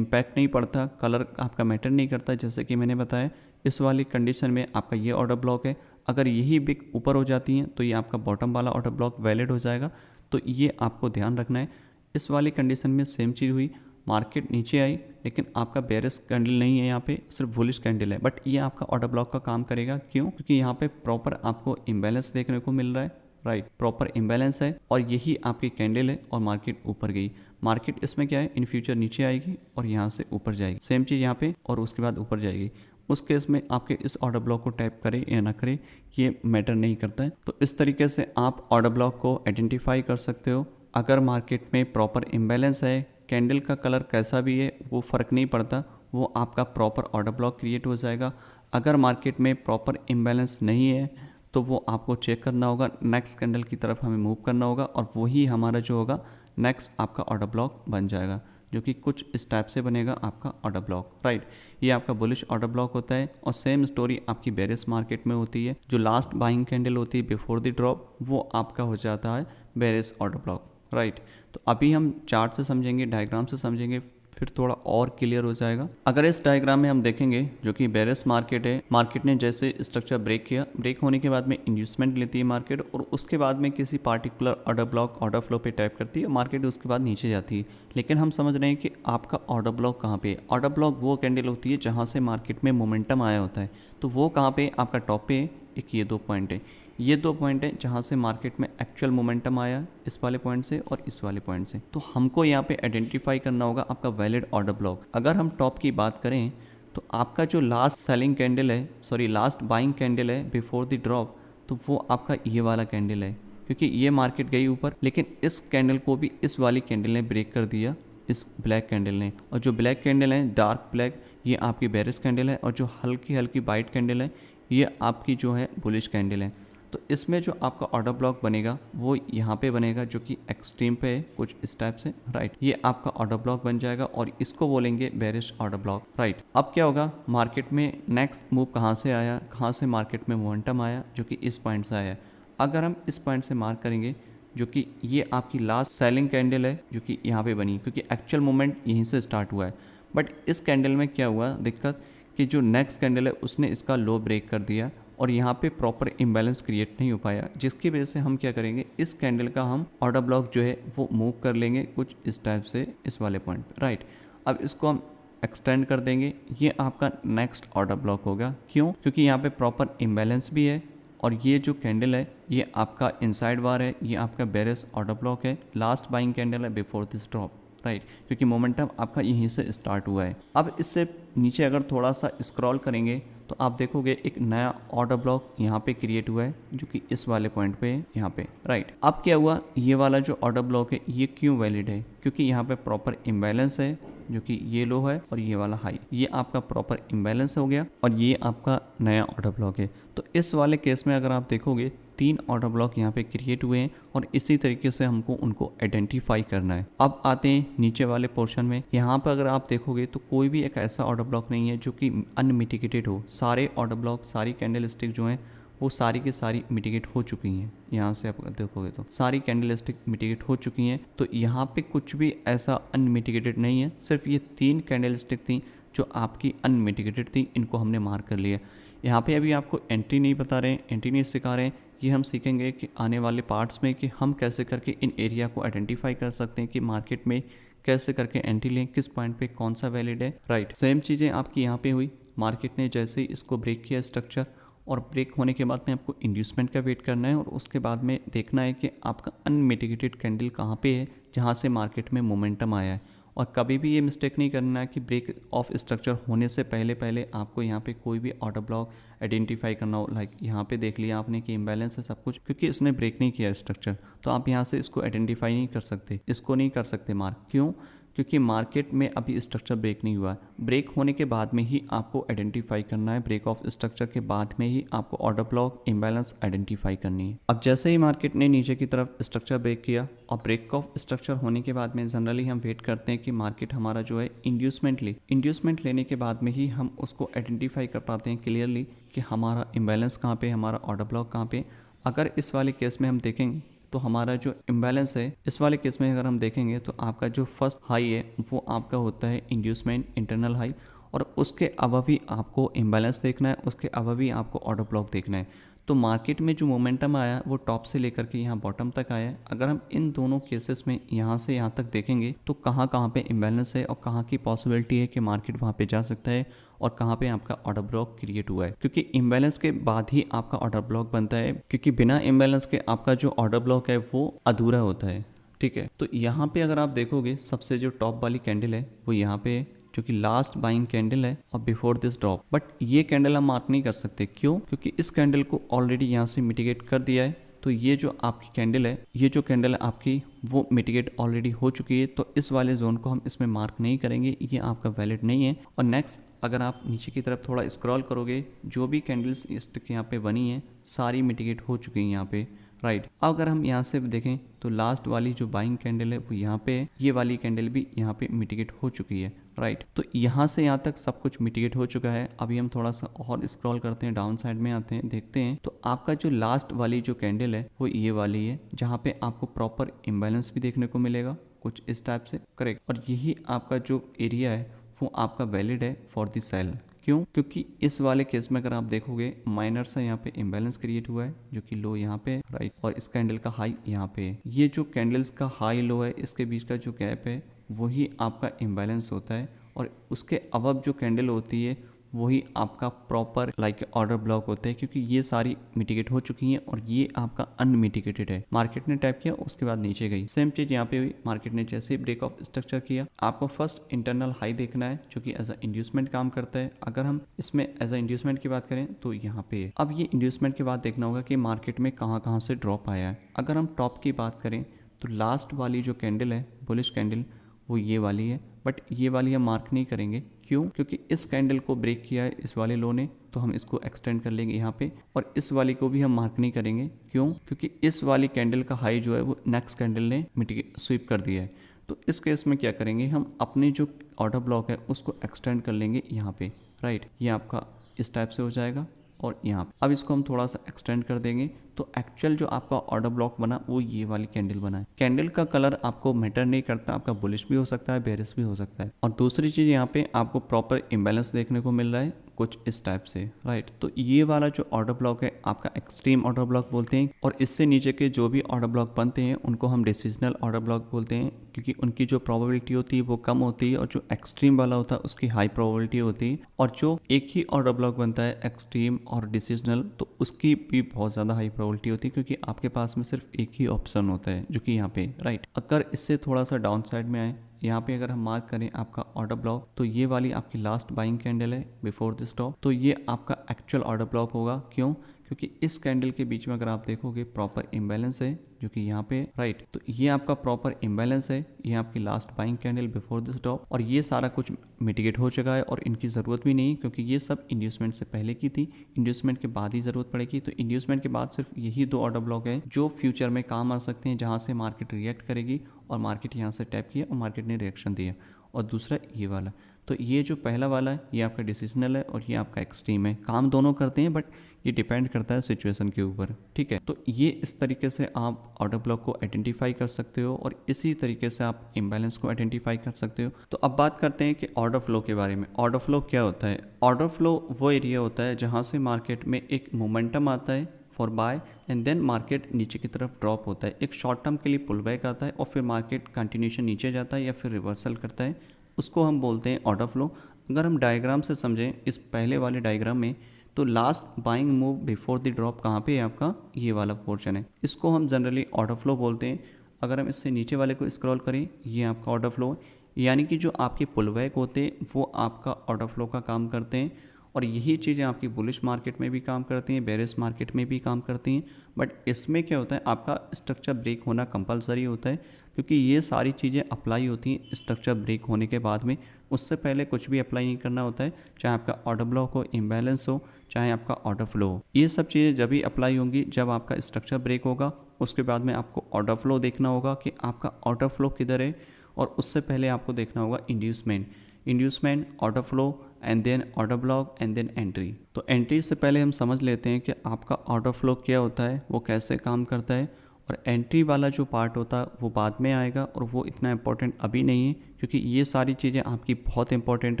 इम्पैक्ट नहीं पड़ता कलर आपका मैटर नहीं करता जैसे कि मैंने बताया इस वाली कंडीशन में आपका ये ऑर्डर ब्लॉक है अगर यही बिक ऊपर हो जाती हैं तो ये आपका बॉटम वाला ऑर्डर ब्लॉक वैलिड हो जाएगा तो ये आपको ध्यान रखना है इस वाली कंडीशन में सेम चीज़ हुई मार्केट नीचे आई लेकिन आपका बेरिस कैंडल नहीं है यहाँ पे सिर्फ वुलिश कैंडल है बट ये आपका ऑर्डर ब्लॉक का काम करेगा क्यों क्योंकि यहाँ पे प्रॉपर आपको इम्बेलेंस देखने को मिल रहा है राइट प्रॉपर इम्बेलेंस है और यही आपकी कैंडल है और मार्केट ऊपर गई मार्केट इसमें क्या है इन फ्यूचर नीचे आएगी और यहाँ से ऊपर जाएगी सेम चीज़ यहाँ पे और उसके बाद ऊपर जाएगी उस केस में आपके इस ऑर्डर ब्लॉक को टाइप करें या ना करें ये मैटर नहीं करता है तो इस तरीके से आप ऑर्डर ब्लॉक को आइडेंटिफाई कर सकते हो अगर मार्केट में प्रॉपर इम्बेलेंस है कैंडल का कलर कैसा भी है वो फ़र्क नहीं पड़ता वो आपका प्रॉपर ऑर्डर ब्लॉक क्रिएट हो जाएगा अगर मार्केट में प्रॉपर इम्बेलेंस नहीं है तो वो आपको चेक करना होगा नेक्स्ट कैंडल की तरफ हमें मूव करना होगा और वही हमारा जो होगा नेक्स्ट आपका ऑर्डर ब्लॉक बन जाएगा जो कि कुछ इस टाइप से बनेगा आपका ऑर्डर ब्लॉक राइट ये आपका बुलिश ऑर्डर ब्लॉक होता है और सेम स्टोरी आपकी बेरिस मार्केट में होती है जो लास्ट बाइंग कैंडल होती है बिफोर द ड्रॉप वो आपका हो जाता है बेरिस ऑर्डर ब्लॉक राइट तो अभी हम चार्ट से समझेंगे डायग्राम से समझेंगे फिर थोड़ा और क्लियर हो जाएगा अगर इस डायग्राम में हम देखेंगे जो कि बेरस मार्केट है मार्केट ने जैसे स्ट्रक्चर ब्रेक किया ब्रेक होने के बाद में इंड्यूसमेंट लेती है मार्केट और उसके बाद में किसी particular order block order flow पे टाइप करती है मार्केट उसके बाद नीचे जाती है लेकिन हम समझ रहे हैं कि आपका ऑर्डर ब्लॉक कहाँ पे है ऑर्डर ब्लॉक वो कैंडल होती है जहाँ से मार्केट में मोमेंटम आया होता है तो वो कहाँ पे आपका टॉप पे है एक ये दो पॉइंट है ये दो पॉइंट हैं जहाँ से मार्केट में एक्चुअल मोमेंटम आया इस वाले पॉइंट से और इस वाले पॉइंट से तो हमको यहाँ पे आइडेंटिफाई करना होगा आपका वैलिड ऑर्डर ब्लॉक अगर हम टॉप की बात करें तो आपका जो लास्ट सेलिंग कैंडल है सॉरी लास्ट बाइंग कैंडल है बिफोर द ड्रॉप तो वो आपका ये वाला कैंडल है क्योंकि ये मार्केट गई ऊपर लेकिन इस कैंडल को भी इस वाली कैंडल ने ब्रेक कर दिया इस ब्लैक कैंडल ने और जो ब्लैक कैंडल है डार्क ब्लैक ये आपकी बेरिस कैंडल है और जो हल्की हल्की वाइट कैंडल है ये आपकी जो है बुलिश कैंडल है तो इसमें जो आपका ऑर्डर ब्लॉक बनेगा वो यहाँ पे बनेगा जो कि एक्सट्रीम पे है कुछ इस टाइप से राइट ये आपका ऑर्डर ब्लॉक बन जाएगा और इसको बोलेंगे बेरिश ऑर्डर ब्लॉक राइट अब क्या होगा मार्केट में नेक्स्ट मूव कहाँ से आया कहाँ से मार्केट में मोमेंटम आया जो कि इस पॉइंट से आया अगर हम इस पॉइंट से मार्क करेंगे जो कि ये आपकी लास्ट सेलिंग कैंडल है जो कि यहाँ पे बनी क्योंकि एक्चुअल मोमेंट यहीं से स्टार्ट हुआ है बट इस कैंडल में क्या हुआ दिक्कत कि जो नेक्स्ट कैंडल है उसने इसका लो ब्रेक कर दिया और यहाँ पे प्रॉपर इम्बेलेंस क्रिएट नहीं हो पाया जिसकी वजह से हम क्या करेंगे इस कैंडल का हम ऑर्डर ब्लॉक जो है वो मूव कर लेंगे कुछ इस टाइप से इस वाले पॉइंट पर राइट अब इसको हम एक्सटेंड कर देंगे ये आपका नेक्स्ट ऑर्डर ब्लॉक होगा क्यों क्योंकि यहाँ पे प्रॉपर इम्बेलेंस भी है और ये जो कैंडल है ये आपका इनसाइड वार है ये आपका बेरस ऑर्डर ब्लॉक है लास्ट बाइंग कैंडल है बिफोर दिस ड्रॉप राइट क्योंकि मोमेंटम आपका यहीं से स्टार्ट हुआ है अब इससे नीचे अगर थोड़ा सा स्क्रॉल करेंगे तो आप देखोगे एक नया ऑर्डर ब्लॉक यहाँ पे क्रिएट हुआ है जो कि इस वाले पॉइंट पे है यहाँ पे राइट अब क्या हुआ ये वाला जो ऑर्डर ब्लॉक है ये क्यों वैलिड है क्योंकि यहाँ पे प्रॉपर इम्बेलेंस है जो कि ये लो है और ये वाला हाई ये आपका प्रॉपर इम्बेलेंस हो गया और ये आपका नया ऑर्डर ब्लॉक है तो इस वाले केस में अगर आप देखोगे तीन ऑर्डर ब्लॉक यहाँ पे क्रिएट हुए हैं और इसी तरीके से हमको उनको आइडेंटिफाई करना है अब आते हैं नीचे वाले पोर्शन में यहाँ पर अगर आप देखोगे तो कोई भी एक ऐसा ऑर्डर ब्लॉक नहीं है जो कि अनमिटिकेटेड हो सारे ऑर्डर ब्लॉक सारी कैंडल स्टिक जो हैं वो सारी की सारी मिटिगेट हो चुकी हैं यहाँ से आप देखोगे तो सारी कैंडल स्टिक मिटिगेट हो चुकी हैं तो यहाँ पे कुछ भी ऐसा अनमिटिगेटेड नहीं है सिर्फ ये तीन कैंडल स्टिक थी जो आपकी अनमिटिगेटेड थी इनको हमने मार कर लिया यहाँ पे अभी आपको एंट्री नहीं बता रहे हैं एंट्री नहीं सिखा रहे हैं ये हम सीखेंगे कि आने वाले पार्ट्स में कि हम कैसे करके इन एरिया को आइडेंटिफाई कर सकते हैं कि मार्केट में कैसे करके एंट्री लें किस पॉइंट पे कौन सा वैलिड है राइट सेम चीज़ें आपकी यहाँ पे हुई मार्केट ने जैसे ही इसको ब्रेक किया स्ट्रक्चर और ब्रेक होने के बाद में आपको इंड्यूसमेंट का वेट करना है और उसके बाद में देखना है कि आपका अनमिटिगेटेड कैंडल कहाँ पे है जहाँ से मार्केट में मोमेंटम आया है और कभी भी ये मिस्टेक नहीं करना कि ब्रेक ऑफ स्ट्रक्चर होने से पहले पहले आपको यहाँ पे कोई भी आउटर ब्लॉक आइडेंटिफाई करना हो लाइक यहाँ पे देख लिया आपने कि इम्बैलेंस है सब कुछ क्योंकि इसने ब्रेक नहीं किया स्ट्रक्चर तो आप यहाँ से इसको आइडेंटिफाई नहीं कर सकते इसको नहीं कर सकते मार्क क्यों क्योंकि मार्केट में अभी स्ट्रक्चर ब्रेक नहीं हुआ है ब्रेक होने के बाद में ही आपको आइडेंटिफाई करना है ब्रेक ऑफ स्ट्रक्चर के बाद में ही आपको ऑर्डर ब्लॉक इम्बैलेंस आइडेंटिफाई करनी है अब जैसे ही मार्केट ने नीचे की तरफ स्ट्रक्चर ब्रेक किया और ब्रेक ऑफ स्ट्रक्चर होने के बाद में जनरली हम वेट करते हैं कि मार्केट हमारा जो है इंड्यूसमेंट ले इंड्यूसमेंट लेने के बाद में ही हम उसको आइडेंटिफाई कर पाते हैं क्लियरली कि हमारा इम्बैलेंस कहाँ पे हमारा ऑर्डर ब्लॉक कहाँ पे अगर इस वाले केस में हम देखें तो हमारा जो इम्बैलेंस है इस वाले केस में अगर हम देखेंगे तो आपका जो फर्स्ट हाई है वो आपका होता है इंड्यूसमेंट इंटरनल हाई और उसके अब भी आपको इम्बैलेंस देखना है उसके अब भी आपको ऑटो ब्लॉक देखना है तो मार्केट में जो मोमेंटम आया वो टॉप से लेकर के यहाँ बॉटम तक आया अगर हम इन दोनों केसेस में यहाँ से यहाँ तक देखेंगे तो कहाँ कहाँ पे इम्बैलेंस है और कहाँ की पॉसिबिलिटी है कि मार्केट वहाँ पे जा सकता है और कहाँ पे आपका ऑर्डर ब्लॉक क्रिएट हुआ है क्योंकि इम्बैलेंस के बाद ही आपका ऑर्डर ब्लॉक बनता है क्योंकि बिना इम्बेलेंस के आपका जो ऑर्डर ब्लॉक है वो अधूरा होता है ठीक है तो यहाँ पे अगर आप देखोगे सबसे जो टॉप वाली कैंडल है वो यहाँ पे क्योंकि लास्ट बाइंग कैंडल है और बिफोर दिस ड्रॉप बट ये कैंडल हम मार्क नहीं कर सकते क्यों क्योंकि इस कैंडल को ऑलरेडी यहाँ से मिटिगेट कर दिया है तो ये जो आपकी कैंडल है ये जो कैंडल है आपकी वो मिटिगेट ऑलरेडी हो चुकी है तो इस वाले जोन को हम इसमें मार्क नहीं करेंगे ये आपका वैलिड नहीं है और नेक्स्ट अगर आप नीचे की तरफ थोड़ा स्क्रॉल करोगे जो भी कैंडल्स इस यहाँ पे बनी हैं सारी मिटिगेट हो चुकी हैं यहाँ पे राइट right. अब अगर हम यहाँ से देखें तो लास्ट वाली जो बाइंग कैंडल है वो यहाँ पे है ये वाली कैंडल भी यहाँ पे मिटिगेट हो चुकी है राइट right. तो यहाँ से यहाँ तक सब कुछ मिटिगेट हो चुका है अभी हम थोड़ा सा और स्क्रॉल करते हैं डाउन साइड में आते हैं देखते हैं तो आपका जो लास्ट वाली जो कैंडल है वो ये वाली है जहाँ पे आपको प्रॉपर इम्बेलेंस भी देखने को मिलेगा कुछ इस टाइप से करेक्ट और यही आपका जो एरिया है वो आपका वैलिड है फॉर दी सेल क्यों क्योंकि इस वाले केस में अगर आप देखोगे माइनर सा यहाँ पे इम्बेलेंस क्रिएट हुआ है जो कि लो यहाँ पे राइट और इस कैंडल का हाई यहाँ पे ये जो कैंडल्स का हाई लो है इसके बीच का जो गैप है वही आपका इम्बेलेंस होता है और उसके अब जो कैंडल होती है वही आपका प्रॉपर लाइक ऑर्डर ब्लॉक होते हैं क्योंकि ये सारी मिटिगेट हो चुकी हैं और ये आपका अनमिटिगेटेड है मार्केट ने टाइप किया उसके बाद नीचे गई सेम चीज यहाँ पे हुई मार्केट ने जैसे ब्रेक ऑफ स्ट्रक्चर किया आपको फर्स्ट इंटरनल हाई देखना है जो कि एज अ इंड्यूसमेंट काम करता है अगर हम इसमें एज अ इंड्यूसमेंट की बात करें तो यहाँ पे अब ये इंड्यूसमेंट के बाद देखना होगा कि मार्केट में कहाँ कहाँ से ड्रॉप आया है अगर हम टॉप की बात करें तो लास्ट वाली जो कैंडल है बुलिश कैंडल वो ये वाली है बट ये वाली हम मार्क नहीं करेंगे क्यों क्योंकि इस कैंडल को ब्रेक किया है इस वाले लो ने तो हम इसको एक्सटेंड कर लेंगे यहाँ पे और इस वाली को भी हम मार्क नहीं करेंगे क्यों क्योंकि इस वाली कैंडल का हाई जो है वो नेक्स्ट कैंडल ने मिटी स्वीप कर दिया है तो इस केस में क्या करेंगे हम अपने जो ऑर्डर ब्लॉक है उसको एक्सटेंड कर लेंगे यहाँ पे राइट ये आपका इस टाइप से हो जाएगा और यहाँ पे अब इसको हम थोड़ा सा एक्सटेंड कर देंगे तो एक्चुअल जो आपका ऑर्डर ब्लॉक बना वो ये वाली कैंडल बना है कैंडल का कलर आपको मैटर नहीं करता आपका बुलिश भी हो सकता है बेरिस भी हो सकता है और दूसरी चीज़ यहाँ पे आपको प्रॉपर इम्बेलेंस देखने को मिल रहा है कुछ इस टाइप से राइट तो ये वाला जो ऑर्डर ब्लॉक है आपका एक्सट्रीम ऑर्डर ब्लॉक बोलते हैं और इससे नीचे के जो भी ऑर्डर ब्लॉक बनते हैं उनको हम डिसीजनल ऑर्डर ब्लॉक बोलते हैं क्योंकि उनकी जो प्रोबेबिलिटी होती है वो कम होती है और जो एक्सट्रीम वाला होता है उसकी हाई प्रोबेबिलिटी होती है और जो एक ही ऑर्डर ब्लॉक बनता है एक्सट्रीम और डिसीजनल तो उसकी भी बहुत ज़्यादा हाई प्रोबेबिलिटी होती है क्योंकि आपके पास में सिर्फ एक ही ऑप्शन होता है जो कि यहाँ पे राइट अगर इससे थोड़ा सा डाउन साइड में आए यहाँ पे अगर हम मार्क करें आपका ऑर्डर ब्लॉक तो ये वाली आपकी लास्ट बाइंग कैंडल है बिफोर दिस स्टॉप तो ये आपका एक्चुअल ऑर्डर ब्लॉक होगा क्यों क्योंकि इस कैंडल के बीच में अगर आप देखोगे प्रॉपर इम्बेलेंस है जो कि यहाँ पे राइट तो ये आपका प्रॉपर इम्बेलेंस है ये आपकी last buying candle before this drop और ये सारा कुछ मिटिगेट हो चुका है और इनकी ज़रूरत भी नहीं क्योंकि ये सब इंड्यूसमेंट से पहले की थी इंड्यूसमेंट के बाद ही ज़रूरत पड़ेगी तो इंड्यूसमेंट के बाद सिर्फ यही दो ऑर्डर ब्लॉक है जो फ्यूचर में काम आ सकते हैं जहाँ से मार्केट रिएक्ट करेगी और मार्केट यहाँ से टैप किया और मार्केट ने रिएक्शन दिया और दूसरा ये वाला तो ये जो पहला वाला है ये आपका डिसीजनल है और ये आपका एक्सट्रीम है काम दोनों करते हैं बट ये डिपेंड करता है सिचुएशन के ऊपर ठीक है तो ये इस तरीके से आप ऑर्डर ब्लॉक को आइडेंटिफाई कर सकते हो और इसी तरीके से आप इम्बेलेंस को आइडेंटिफाई कर सकते हो तो अब बात करते हैं कि ऑर्डर फ्लो के बारे में ऑर्डर फ्लो क्या होता है ऑर्डर फ्लो वो एरिया होता है जहाँ से मार्केट में एक मोमेंटम आता है for buy and then market नीचे की तरफ ड्रॉप होता है एक शॉर्ट टर्म के लिए पुल बैक आता है और फिर मार्केट कंटिन्यूशन नीचे जाता है या फिर रिवर्सल करता है उसको हम बोलते हैं ऑर्डर फ्लो अगर हम डायग्राम से समझें इस पहले वाले डायग्राम में तो last buying move before the drop कहाँ पे है आपका ये वाला पोर्शन है इसको हम जनरली ऑर्डर फ्लो बोलते हैं अगर हम इससे नीचे वाले को स्क्रॉल करें ये आपका ऑर्डर फ्लो यानी कि जो आपके पुलबैक होते हैं वो आपका ऑर्डर फ्लो का काम करते हैं और यही चीज़ें आपकी बुलिश मार्केट में भी काम करती हैं बेरिस मार्केट में भी काम करती हैं बट इसमें क्या होता है आपका स्ट्रक्चर ब्रेक होना कंपलसरी होता है क्योंकि ये सारी चीज़ें अप्लाई होती हैं स्ट्रक्चर ब्रेक होने के बाद में उससे पहले कुछ भी अप्लाई नहीं करना होता है चाहे आपका ऑर्डर ब्लॉक हो इम्बैलेंस हो चाहे आपका ऑर्डर फ्लो हो ये सब चीज़ें जब भी अप्लाई होंगी जब आपका स्ट्रक्चर ब्रेक होगा उसके बाद में आपको ऑर्डर फ्लो देखना होगा कि आपका ऑर्डर फ्लो किधर है और उससे पहले आपको देखना होगा inducement inducement order flow and then order block and then entry तो एंट्री से पहले हम समझ लेते हैं कि आपका ऑर्डर फ्लो क्या होता है वो कैसे काम करता है और एंट्री वाला जो पार्ट होता है वो बाद में आएगा और वो इतना इम्पोर्टेंट अभी नहीं है क्योंकि ये सारी चीज़ें आपकी बहुत इंपॉर्टेंट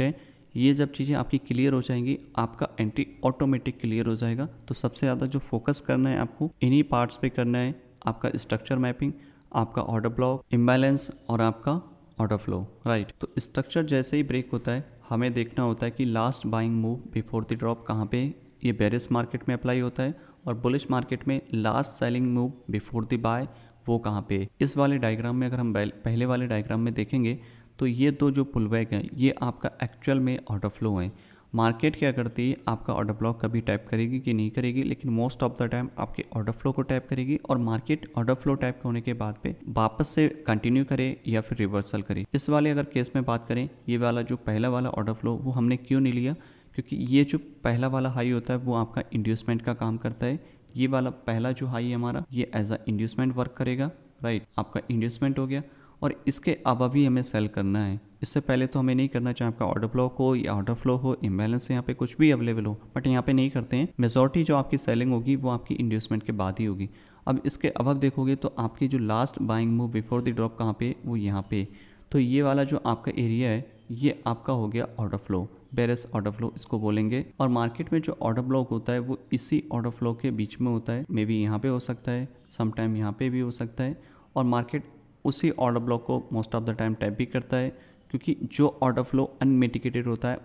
हैं ये जब चीज़ें आपकी क्लियर हो जाएंगी आपका एंट्री ऑटोमेटिक क्लियर हो जाएगा तो सबसे ज़्यादा जो फोकस करना है आपको इन्हीं पार्ट्स पे करना है आपका स्ट्रक्चर मैपिंग आपका ऑर्डर ब्लॉक इम्बैलेंस और आपका ऑर्डर फ्लो राइट तो स्ट्रक्चर जैसे ही ब्रेक होता है हमें देखना होता है कि last buying move before the drop कहाँ पे ये बेरिस मार्केट में अप्लाई होता है और बुलिश मार्केट में last selling move before the buy वो कहाँ पे इस वाले डायग्राम में अगर हम पहले वाले डायग्राम में देखेंगे तो ये दो जो पुलबैक हैं ये आपका एक्चुअल में ऑर्डर फ्लो है मार्केट क्या करती है आपका ऑर्डर ब्लॉक कभी टाइप करेगी कि नहीं करेगी लेकिन मोस्ट ऑफ द टाइम आपके ऑर्डर फ्लो को टाइप करेगी और मार्केट ऑर्डर फ्लो टाइप होने के बाद पे वापस से कंटिन्यू करे या फिर रिवर्सल करे इस वाले अगर केस में बात करें ये वाला जो पहला वाला ऑर्डर फ्लो वो हमने क्यों नहीं लिया क्योंकि ये जो पहला वाला हाई होता है वो आपका इंड्यूसमेंट का काम करता है ये वाला पहला जो हाई है हमारा ये एज अ इंड्यूसमेंट वर्क करेगा राइट आपका इंड्यूसमेंट हो गया और इसके अलावा भी हमें सेल करना है इससे पहले तो हमें नहीं करना चाहे आपका ऑर्डर ब्लॉक हो या ऑर्डर फ्लो हो इम्बेलेंस यहाँ पे कुछ भी अवेलेबल हो बट यहाँ पे नहीं करते हैं मेजोरिटी जो आपकी सेलिंग होगी वो आपकी इंड्यूसमेंट के बाद ही होगी अब इसके अब देखोगे तो आपकी जो last buying move before the drop कहाँ पे वो यहाँ पे तो ये वाला जो आपका एरिया है ये आपका हो गया order flow bearish order flow इसको बोलेंगे और मार्केट में जो ऑर्डर ब्लॉक होता है वो इसी ऑर्डर फ्लो के बीच में होता है मे बी यहाँ पे हो सकता है समटाइम यहाँ पे भी हो सकता है और मार्केट उसी ऑर्डर ब्लॉक को most of the time type भी करता है क्योंकि जो ऑर्डर फ्लो अनमेडिकेटेड होता है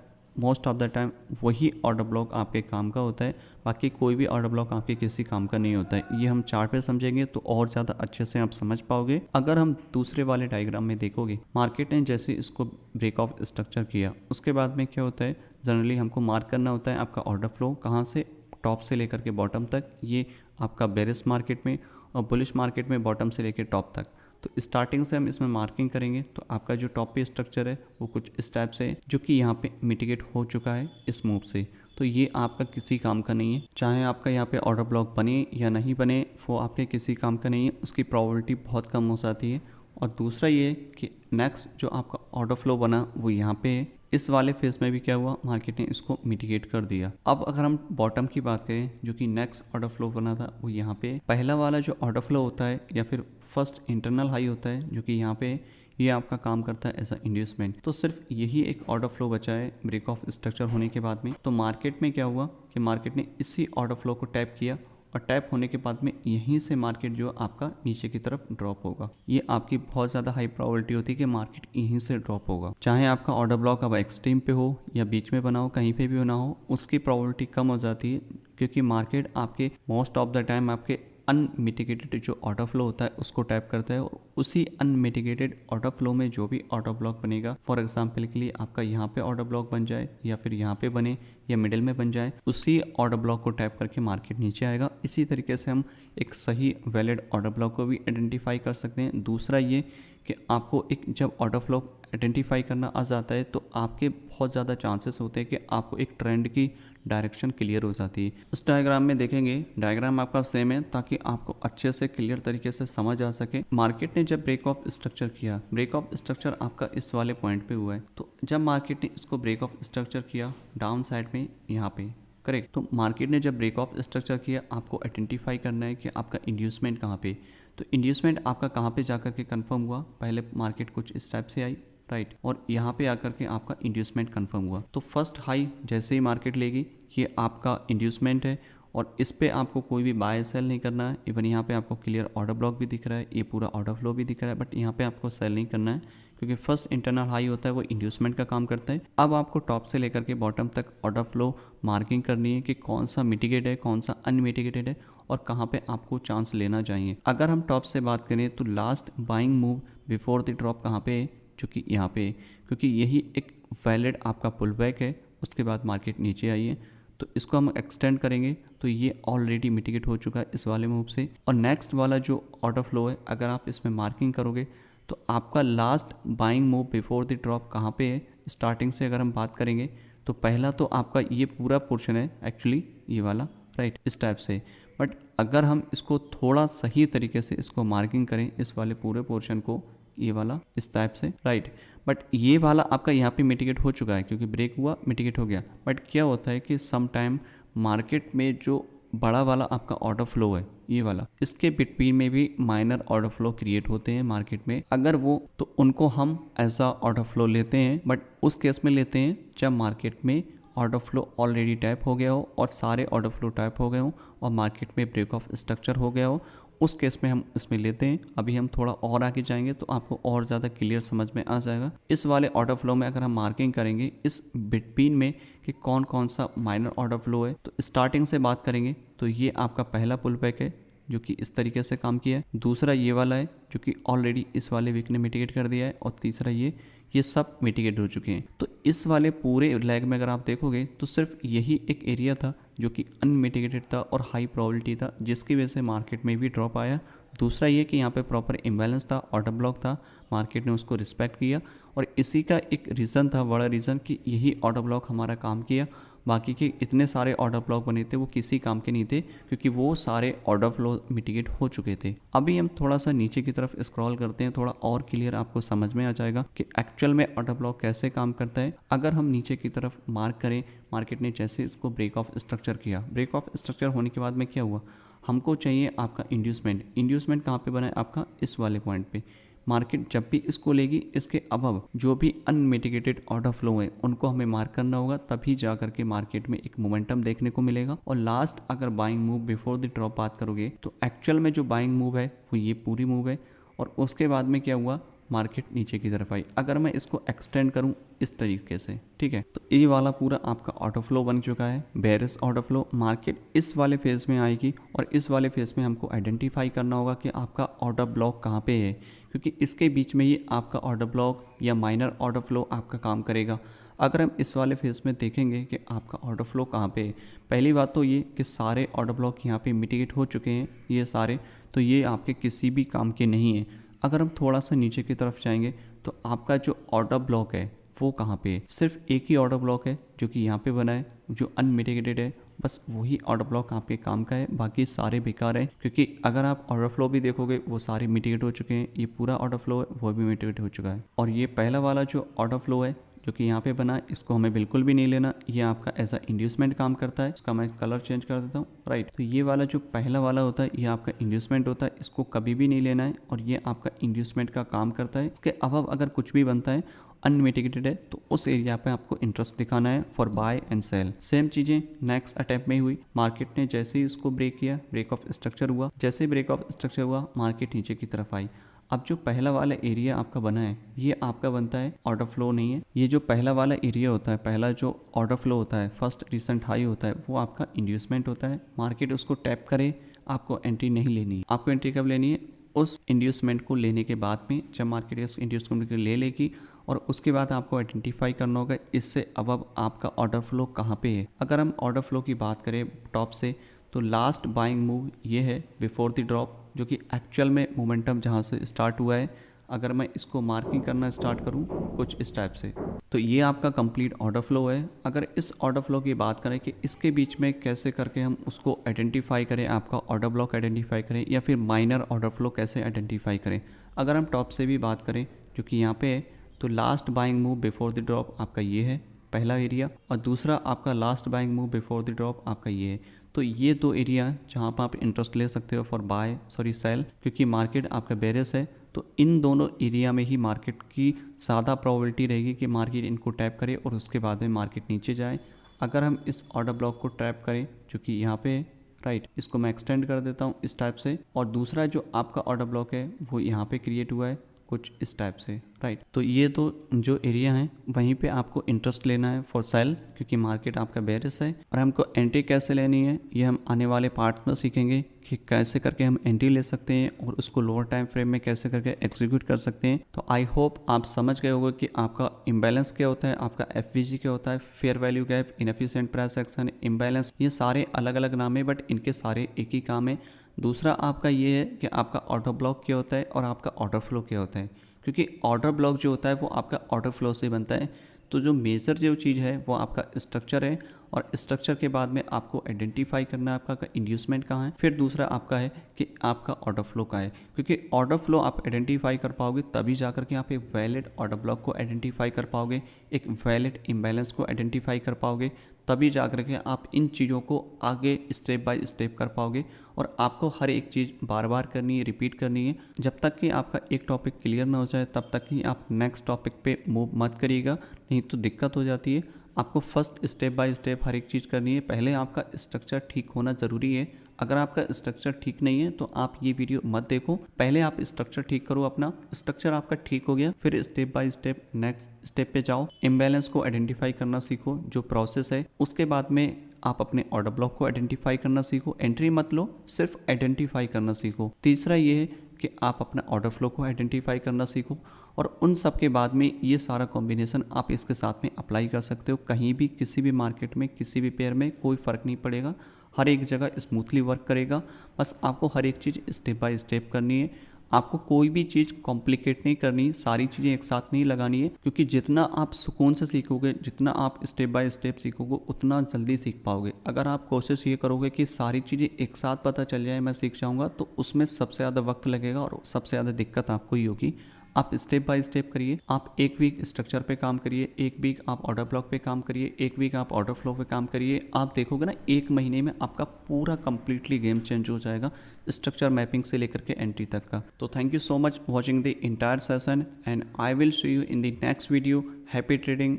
मोस्ट ऑफ द टाइम वही ऑर्डर ब्लॉक आपके काम का होता है बाकी कोई भी ऑर्डर ब्लॉक आपके किसी काम का नहीं होता है ये हम चार्ट पे समझेंगे तो और ज़्यादा अच्छे से आप समझ पाओगे अगर हम दूसरे वाले डायग्राम में देखोगे मार्केट ने जैसे इसको ब्रेक ऑफ स्ट्रक्चर किया उसके बाद में क्या होता है जनरली हमको मार्क करना होता है आपका ऑर्डर फ्लो कहाँ से टॉप से लेकर के बॉटम तक ये आपका बेरिस मार्केट में और बुलिश मार्केट में बॉटम से लेकर टॉप तक तो स्टार्टिंग से हम इसमें मार्किंग करेंगे तो आपका जो टॉप पे स्ट्रक्चर है वो कुछ इस टाइप से जो कि यहाँ पे मिटिगेट हो चुका है इस मूव से तो ये आपका किसी काम का नहीं है चाहे आपका यहाँ पे ऑर्डर ब्लॉक बने या नहीं बने वो आपके किसी काम का नहीं है उसकी प्रॉबलिटी बहुत कम हो जाती है और दूसरा ये कि नेक्स्ट जो आपका ऑर्डर फ्लो बना वो यहाँ पे है इस वाले फेज में भी क्या हुआ मार्केट ने इसको मिटिगेट कर दिया अब अगर हम बॉटम की बात करें जो कि नेक्स्ट ऑर्डर फ्लो बना था वो यहाँ पे पहला वाला जो ऑर्डर फ्लो होता है या फिर फर्स्ट इंटरनल हाई होता है जो कि यहाँ पे ये आपका काम करता है एज अ इन्वेस्टमेंट तो सिर्फ यही एक ऑर्डर फ्लो बचा है ब्रेक ऑफ स्ट्रक्चर होने के बाद में तो मार्केट में क्या हुआ कि मार्केट ने इसी ऑर्डर फ्लो को टैप किया और टैप होने के बाद में यहीं से मार्केट जो आपका नीचे की तरफ ड्रॉप होगा ये आपकी बहुत ज़्यादा हाई प्रॉबलिटी होती है कि मार्केट यहीं से ड्रॉप होगा चाहे आपका ऑर्डर ब्लॉक अब एक्सट्रीम पे हो या बीच में बना हो कहीं पे भी बना हो उसकी प्रॉबलिटी कम हो जाती है क्योंकि मार्केट आपके मोस्ट ऑफ द टाइम आपके अनमिटिगेटेड जो ऑटो फ्लो होता है उसको टाइप करता है और उसी अनमिटिगेटेड ऑटो फ्लो में जो भी ऑटो ब्लॉक बनेगा फॉर एग्जाम्पल के लिए आपका यहाँ पे ऑटो ब्लॉक बन जाए या फिर यहाँ पे बने या मिडिल में बन जाए उसी ऑटो ब्लॉक को टाइप करके मार्केट नीचे आएगा इसी तरीके से हम एक सही वैलिड ऑटो ब्लॉक को भी आइडेंटिफाई कर सकते हैं दूसरा ये कि आपको एक जब ऑटो फ्लो आइडेंटिफाई करना आ जाता है तो आपके बहुत ज़्यादा चांसेस होते हैं कि आपको एक ट्रेंड की डायरेक्शन क्लियर हो जाती है उस डायग्राम में देखेंगे डायग्राम आपका सेम है ताकि आपको अच्छे से क्लियर तरीके से समझ आ सके मार्केट ने जब ब्रेक ऑफ स्ट्रक्चर किया ब्रेक ऑफ स्ट्रक्चर आपका इस वाले पॉइंट पे हुआ है तो जब मार्केट ने इसको ब्रेक ऑफ स्ट्रक्चर किया डाउन साइड में यहाँ पे करेक्ट तो मार्केट ने जब ब्रेक ऑफ स्ट्रक्चर किया आपको आइडेंटिफाई करना है कि आपका इंड्यूसमेंट कहाँ पे तो इंड्यूसमेंट आपका कहाँ पे जाकर के कंफर्म हुआ पहले मार्केट कुछ इस टाइप से आई राइट और यहाँ पे आकर के आपका इंड्यूसमेंट कंफर्म हुआ तो फर्स्ट हाई जैसे ही मार्केट लेगी ये आपका इंड्यूसमेंट है और इस पर आपको कोई भी बाय सेल नहीं करना है इवन यहाँ पे आपको क्लियर ऑर्डर ब्लॉक भी दिख रहा है ये पूरा ऑर्डर फ्लो भी दिख रहा है बट यहाँ पे आपको सेल नहीं करना है क्योंकि फर्स्ट इंटरनल हाई होता है वो इंड्यूसमेंट का काम करता है अब आपको टॉप से लेकर के बॉटम तक ऑर्डर फ्लो मार्किंग करनी है कि कौन सा मिटिगेट है कौन सा अनमिटिगेटेड है और कहाँ पर आपको चांस लेना चाहिए अगर हम टॉप से बात करें तो last buying move before the drop कहाँ पे जो कि यहाँ पे क्योंकि यही एक वैलिड आपका पुल बैक है उसके बाद मार्केट नीचे आई है तो इसको हम एक्सटेंड करेंगे तो ये ऑलरेडी मिटिकेट हो चुका है इस वाले मूव से और नेक्स्ट वाला जो ऑर्डर फ्लो है अगर आप इसमें मार्किंग करोगे तो आपका last buying move before the drop कहाँ पे है स्टार्टिंग से अगर हम बात करेंगे तो पहला तो आपका ये पूरा पोर्शन है एक्चुअली ये वाला राइट इस टाइप से बट अगर हम इसको थोड़ा सही तरीके से इसको मार्किंग करें इस वाले पूरे पोर्शन को ये वाला इस टाइप से राइट बट ये वाला आपका यहाँ पे मिटिकेट हो चुका है क्योंकि ब्रेक हुआ मिटिकेट हो गया बट क्या होता है कि सम टाइम मार्केट में जो बड़ा वाला आपका ऑर्डर फ्लो है ये वाला इसके बिटवीन में भी माइनर ऑर्डर फ्लो क्रिएट होते हैं मार्केट में अगर वो तो उनको हम एज अ ऑर्डर फ्लो लेते हैं बट उस केस में लेते हैं जब मार्केट में ऑर्डर फ्लो ऑलरेडी टाइप हो गया हो और सारे ऑर्डर फ्लो टाइप हो गए हो और मार्केट में ब्रेक ऑफ स्ट्रक्चर हो गया हो उस केस में हम इसमें लेते हैं अभी हम थोड़ा और आगे जाएंगे तो आपको और ज़्यादा क्लियर समझ में आ जाएगा इस वाले ऑर्डर फ्लो में अगर हम मार्किंग करेंगे इस बिटवीन में कि कौन कौन सा माइनर ऑर्डर फ्लो है तो स्टार्टिंग से बात करेंगे तो ये आपका पहला पुल पैक है जो कि इस तरीके से काम किया है दूसरा ये वाला है जो कि ऑलरेडी इस वाले वीक ने मिटिकेट कर दिया है और तीसरा ये ये सब मिटिगेट हो चुके हैं तो इस वाले पूरे लैग में अगर आप देखोगे तो सिर्फ यही एक एरिया था जो कि अनमिटिगेटेड था और हाई प्रॉबिलिटी था जिसकी वजह से मार्केट में भी ड्रॉप आया दूसरा ये कि यहाँ पे प्रॉपर इम्बैलेंस था ऑर्डर ब्लॉक था मार्केट ने उसको रिस्पेक्ट किया और इसी का एक रीज़न था बड़ा रीज़न कि यही ऑर्डर ब्लॉक हमारा काम किया बाकी के इतने सारे ऑर्डर ब्लॉक बने थे वो किसी काम के नहीं थे क्योंकि वो सारे ऑर्डर फ्लो मिटिगेट हो चुके थे अभी हम थोड़ा सा नीचे की तरफ स्क्रॉल करते हैं थोड़ा और क्लियर आपको समझ में आ जाएगा कि एक्चुअल में ऑर्डर ब्लॉक कैसे काम करता है अगर हम नीचे की तरफ मार्क करें मार्केट ने जैसे इसको ब्रेक ऑफ स्ट्रक्चर किया ब्रेक ऑफ स्ट्रक्चर होने के बाद में क्या हुआ हमको चाहिए आपका इंड्यूसमेंट इंड्यूसमेंट कहाँ पर बना है आपका इस वाले पॉइंट पर मार्केट जब भी इसको लेगी इसके अब जो भी अनमिटिगेटेड ऑर्डर फ्लो है उनको हमें मार्क करना होगा तभी जा करके मार्केट में एक मोमेंटम देखने को मिलेगा और लास्ट अगर buying move before the drop बात करोगे तो एक्चुअल में जो बाइंग मूव है वो ये पूरी मूव है और उसके बाद में क्या हुआ मार्केट नीचे की तरफ आई अगर मैं इसको एक्सटेंड करूं इस तरीके से ठीक है तो ये वाला पूरा आपका ऑटो फ्लो बन चुका है बेरिस ऑटो फ्लो मार्केट इस वाले फेज़ में आएगी और इस वाले फेज़ में हमको आइडेंटिफाई करना होगा कि आपका ऑर्डर ब्लॉक कहाँ पे है क्योंकि इसके बीच में ही आपका ऑर्डर ब्लॉक या माइनर ऑर्डर फ्लो आपका काम करेगा अगर हम इस वाले फेज में देखेंगे कि आपका ऑर्डर फ्लो कहाँ पे है पहली बात तो ये कि सारे ऑर्डर ब्लॉक यहाँ पे मिटिगेट हो चुके हैं ये सारे तो ये आपके किसी भी काम के नहीं हैं अगर हम थोड़ा सा नीचे की तरफ जाएंगे तो आपका जो ऑर्डर ब्लॉक है वो कहाँ पे है सिर्फ एक ही ऑर्डर ब्लॉक है जो कि यहाँ पे बना है जो अनमिटिगेटेड है बस वही ऑर्डर ब्लॉक आपके काम का है बाकी सारे बेकार है क्योंकि अगर आप ऑर्डर फ्लो भी देखोगे वो सारे मिटिगेट हो चुके हैं ये पूरा ऑर्डर फ्लो है वो भी मिटिगेट हो चुका है और ये पहला वाला जो ऑर्डर फ्लो है जो कि यहाँ पे बना है इसको हमें बिल्कुल भी नहीं लेना ये आपका एज अ इंड्यूसमेंट काम करता है इसका मैं कलर चेंज कर देता हूँ राइट तो ये वाला जो पहला वाला होता है ये आपका इंड्यूसमेंट होता है इसको कभी भी नहीं लेना है और ये आपका इंड्यूसमेंट का काम करता है इसके अब अगर कुछ भी बनता है अनमिटिगेटेड है तो उस एरिया पे आपको इंटरेस्ट दिखाना है for buy and sell same चीजें नेक्स्ट अटेम्प में हुई मार्केट ने जैसे ही इसको ब्रेक किया ब्रेक ऑफ स्ट्रक्चर हुआ जैसे ब्रेक ऑफ स्ट्रक्चर हुआ मार्केट नीचे की तरफ आई अब जो पहला वाला एरिया आपका बना है ये आपका बनता है ऑर्डर फ्लो नहीं है ये जो पहला वाला एरिया होता है पहला जो ऑर्डर फ्लो होता है फर्स्ट रिसेंट हाई होता है वो आपका इंड्यूसमेंट होता है मार्केट उसको टैप करे आपको एंट्री नहीं लेनी है आपको एंट्री कब लेनी है उस इंड्यूसमेंट को लेने के बाद में जब मार्केट इस इंड्यूसमेंट को ले लेगी और उसके बाद आपको आइडेंटिफाई करना होगा इससे अब अब आपका ऑर्डर फ्लो कहाँ पे है अगर हम ऑर्डर फ्लो की बात करें टॉप से तो लास्ट बाइंग मूव ये है बिफोर द ड्रॉप जो कि एक्चुअल में मोमेंटम जहाँ से स्टार्ट हुआ है अगर मैं इसको मार्किंग करना स्टार्ट करूँ कुछ इस टाइप से तो ये आपका कंप्लीट ऑर्डर फ्लो है अगर इस ऑर्डर फ्लो की बात करें कि इसके बीच में कैसे करके हम उसको आइडेंटिफाई करें आपका ऑर्डर ब्लॉक आइडेंटिफाई करें या फिर माइनर ऑर्डर फ्लो कैसे आइडेंटिफाई करें अगर हम टॉप से भी बात करें जो कि यहाँ पे है तो last buying move before the drop आपका ये है पहला एरिया और दूसरा आपका last buying move before the drop आपका ये है तो ये दो एरिया जहाँ पर आप इंटरेस्ट ले सकते हो फॉर बाय सॉरी सेल क्योंकि मार्केट आपका बेरस है तो इन दोनों एरिया में ही मार्केट की ज़्यादा प्रॉबलिटी रहेगी कि मार्केट इनको टैप करे और उसके बाद में मार्केट नीचे जाए अगर हम इस ऑर्डर ब्लॉक को ट्रैप करें जो कि यहाँ पे राइट इसको मैं एक्सटेंड कर देता हूँ इस टाइप से और दूसरा जो आपका ऑर्डर ब्लॉक है वो यहाँ पे क्रिएट हुआ है कुछ इस टाइप से राइट तो ये तो जो एरिया है वहीं पे आपको इंटरेस्ट लेना है फॉर सेल क्योंकि मार्केट आपका बेरिस है और हमको एंट्री कैसे लेनी है ये हम आने वाले पार्ट में सीखेंगे कि कैसे करके हम एंट्री ले सकते हैं और उसको लोअर टाइम फ्रेम में कैसे करके एग्जीक्यूट कर सकते हैं तो आई होप आप समझ गए होगा कि आपका इम्बेलेंस क्या होता है आपका एफ क्या होता है fair value gap inefficient price action imbalance ये सारे अलग अलग नाम है बट इनके सारे एक ही काम है दूसरा आपका ये है कि आपका ऑर्डर ब्लॉक क्या होता है और आपका ऑर्डर फ्लो क्या होता है क्योंकि ऑर्डर ब्लॉक जो होता है वो आपका ऑर्डर फ्लो से बनता है तो जो मेजर जो चीज़ है वो आपका स्ट्रक्चर है और स्ट्रक्चर के बाद में आपको आइडेंटिफाई करना है आपका इंड्यूसमेंट कहाँ है फिर दूसरा आपका है कि आपका ऑर्डर फ्लो का है क्योंकि ऑर्डर फ्लो आप आइडेंटिफाई कर पाओगे तभी जा करके के आप एक वैलिड ऑर्डर ब्लॉक को आइडेंटिफाई कर पाओगे एक वैलिड इम्बैलेंस को आइडेंटिफाई कर पाओगे तभी जा कर के आप इन चीज़ों को आगे स्टेप बाय स्टेप कर पाओगे और आपको हर एक चीज़ बार बार करनी है रिपीट करनी है जब तक कि आपका एक टॉपिक क्लियर ना हो जाए तब तक ही आप नेक्स्ट टॉपिक पे मूव मत करिएगा नहीं तो दिक्कत हो जाती है आपको फर्स्ट स्टेप बाय स्टेप हर एक चीज़ करनी है पहले आपका स्ट्रक्चर ठीक होना ज़रूरी है अगर आपका स्ट्रक्चर ठीक नहीं है तो आप ये वीडियो मत देखो पहले आप स्ट्रक्चर ठीक करो अपना स्ट्रक्चर आपका ठीक हो गया फिर step by step next step पे जाओ इम्बेलेंस को आइडेंटिफाई करना सीखो जो प्रोसेस है उसके बाद में आप अपने ऑर्डर ब्लॉक को आइडेंटिफाई करना सीखो एंट्री मत लो सिर्फ आइडेंटिफाई करना सीखो तीसरा ये है कि आप अपना ऑर्डर फ्लो को आइडेंटिफाई करना सीखो और उन सब के बाद में ये सारा कॉम्बिनेशन आप इसके साथ में अप्लाई कर सकते हो कहीं भी किसी भी मार्केट में किसी भी पेयर में कोई फ़र्क नहीं पड़ेगा हर एक जगह स्मूथली वर्क करेगा बस आपको हर एक चीज़ स्टेप बाय स्टेप करनी है आपको कोई भी चीज़ कॉम्प्लिकेट नहीं करनी सारी चीज़ें एक साथ नहीं लगानी है क्योंकि जितना आप सुकून से सीखोगे जितना आप स्टेप बाय स्टेप सीखोगे उतना जल्दी सीख पाओगे अगर आप कोशिश ये करोगे कि सारी चीज़ें एक साथ पता चल जाए मैं सीख जाऊँगा तो उसमें सबसे ज़्यादा वक्त लगेगा और सबसे ज़्यादा दिक्कत आपको ही होगी आप स्टेप बाय स्टेप करिए आप एक वीक स्ट्रक्चर पे काम करिए एक वीक आप ऑर्डर ब्लॉक पे काम करिए एक वीक आप ऑर्डर फ्लो पे काम करिए आप देखोगे ना एक महीने में आपका पूरा कंप्लीटली गेम चेंज हो जाएगा स्ट्रक्चर मैपिंग से लेकर के एंट्री तक का तो thank you so much watching the entire session and I will see you in the next video happy trading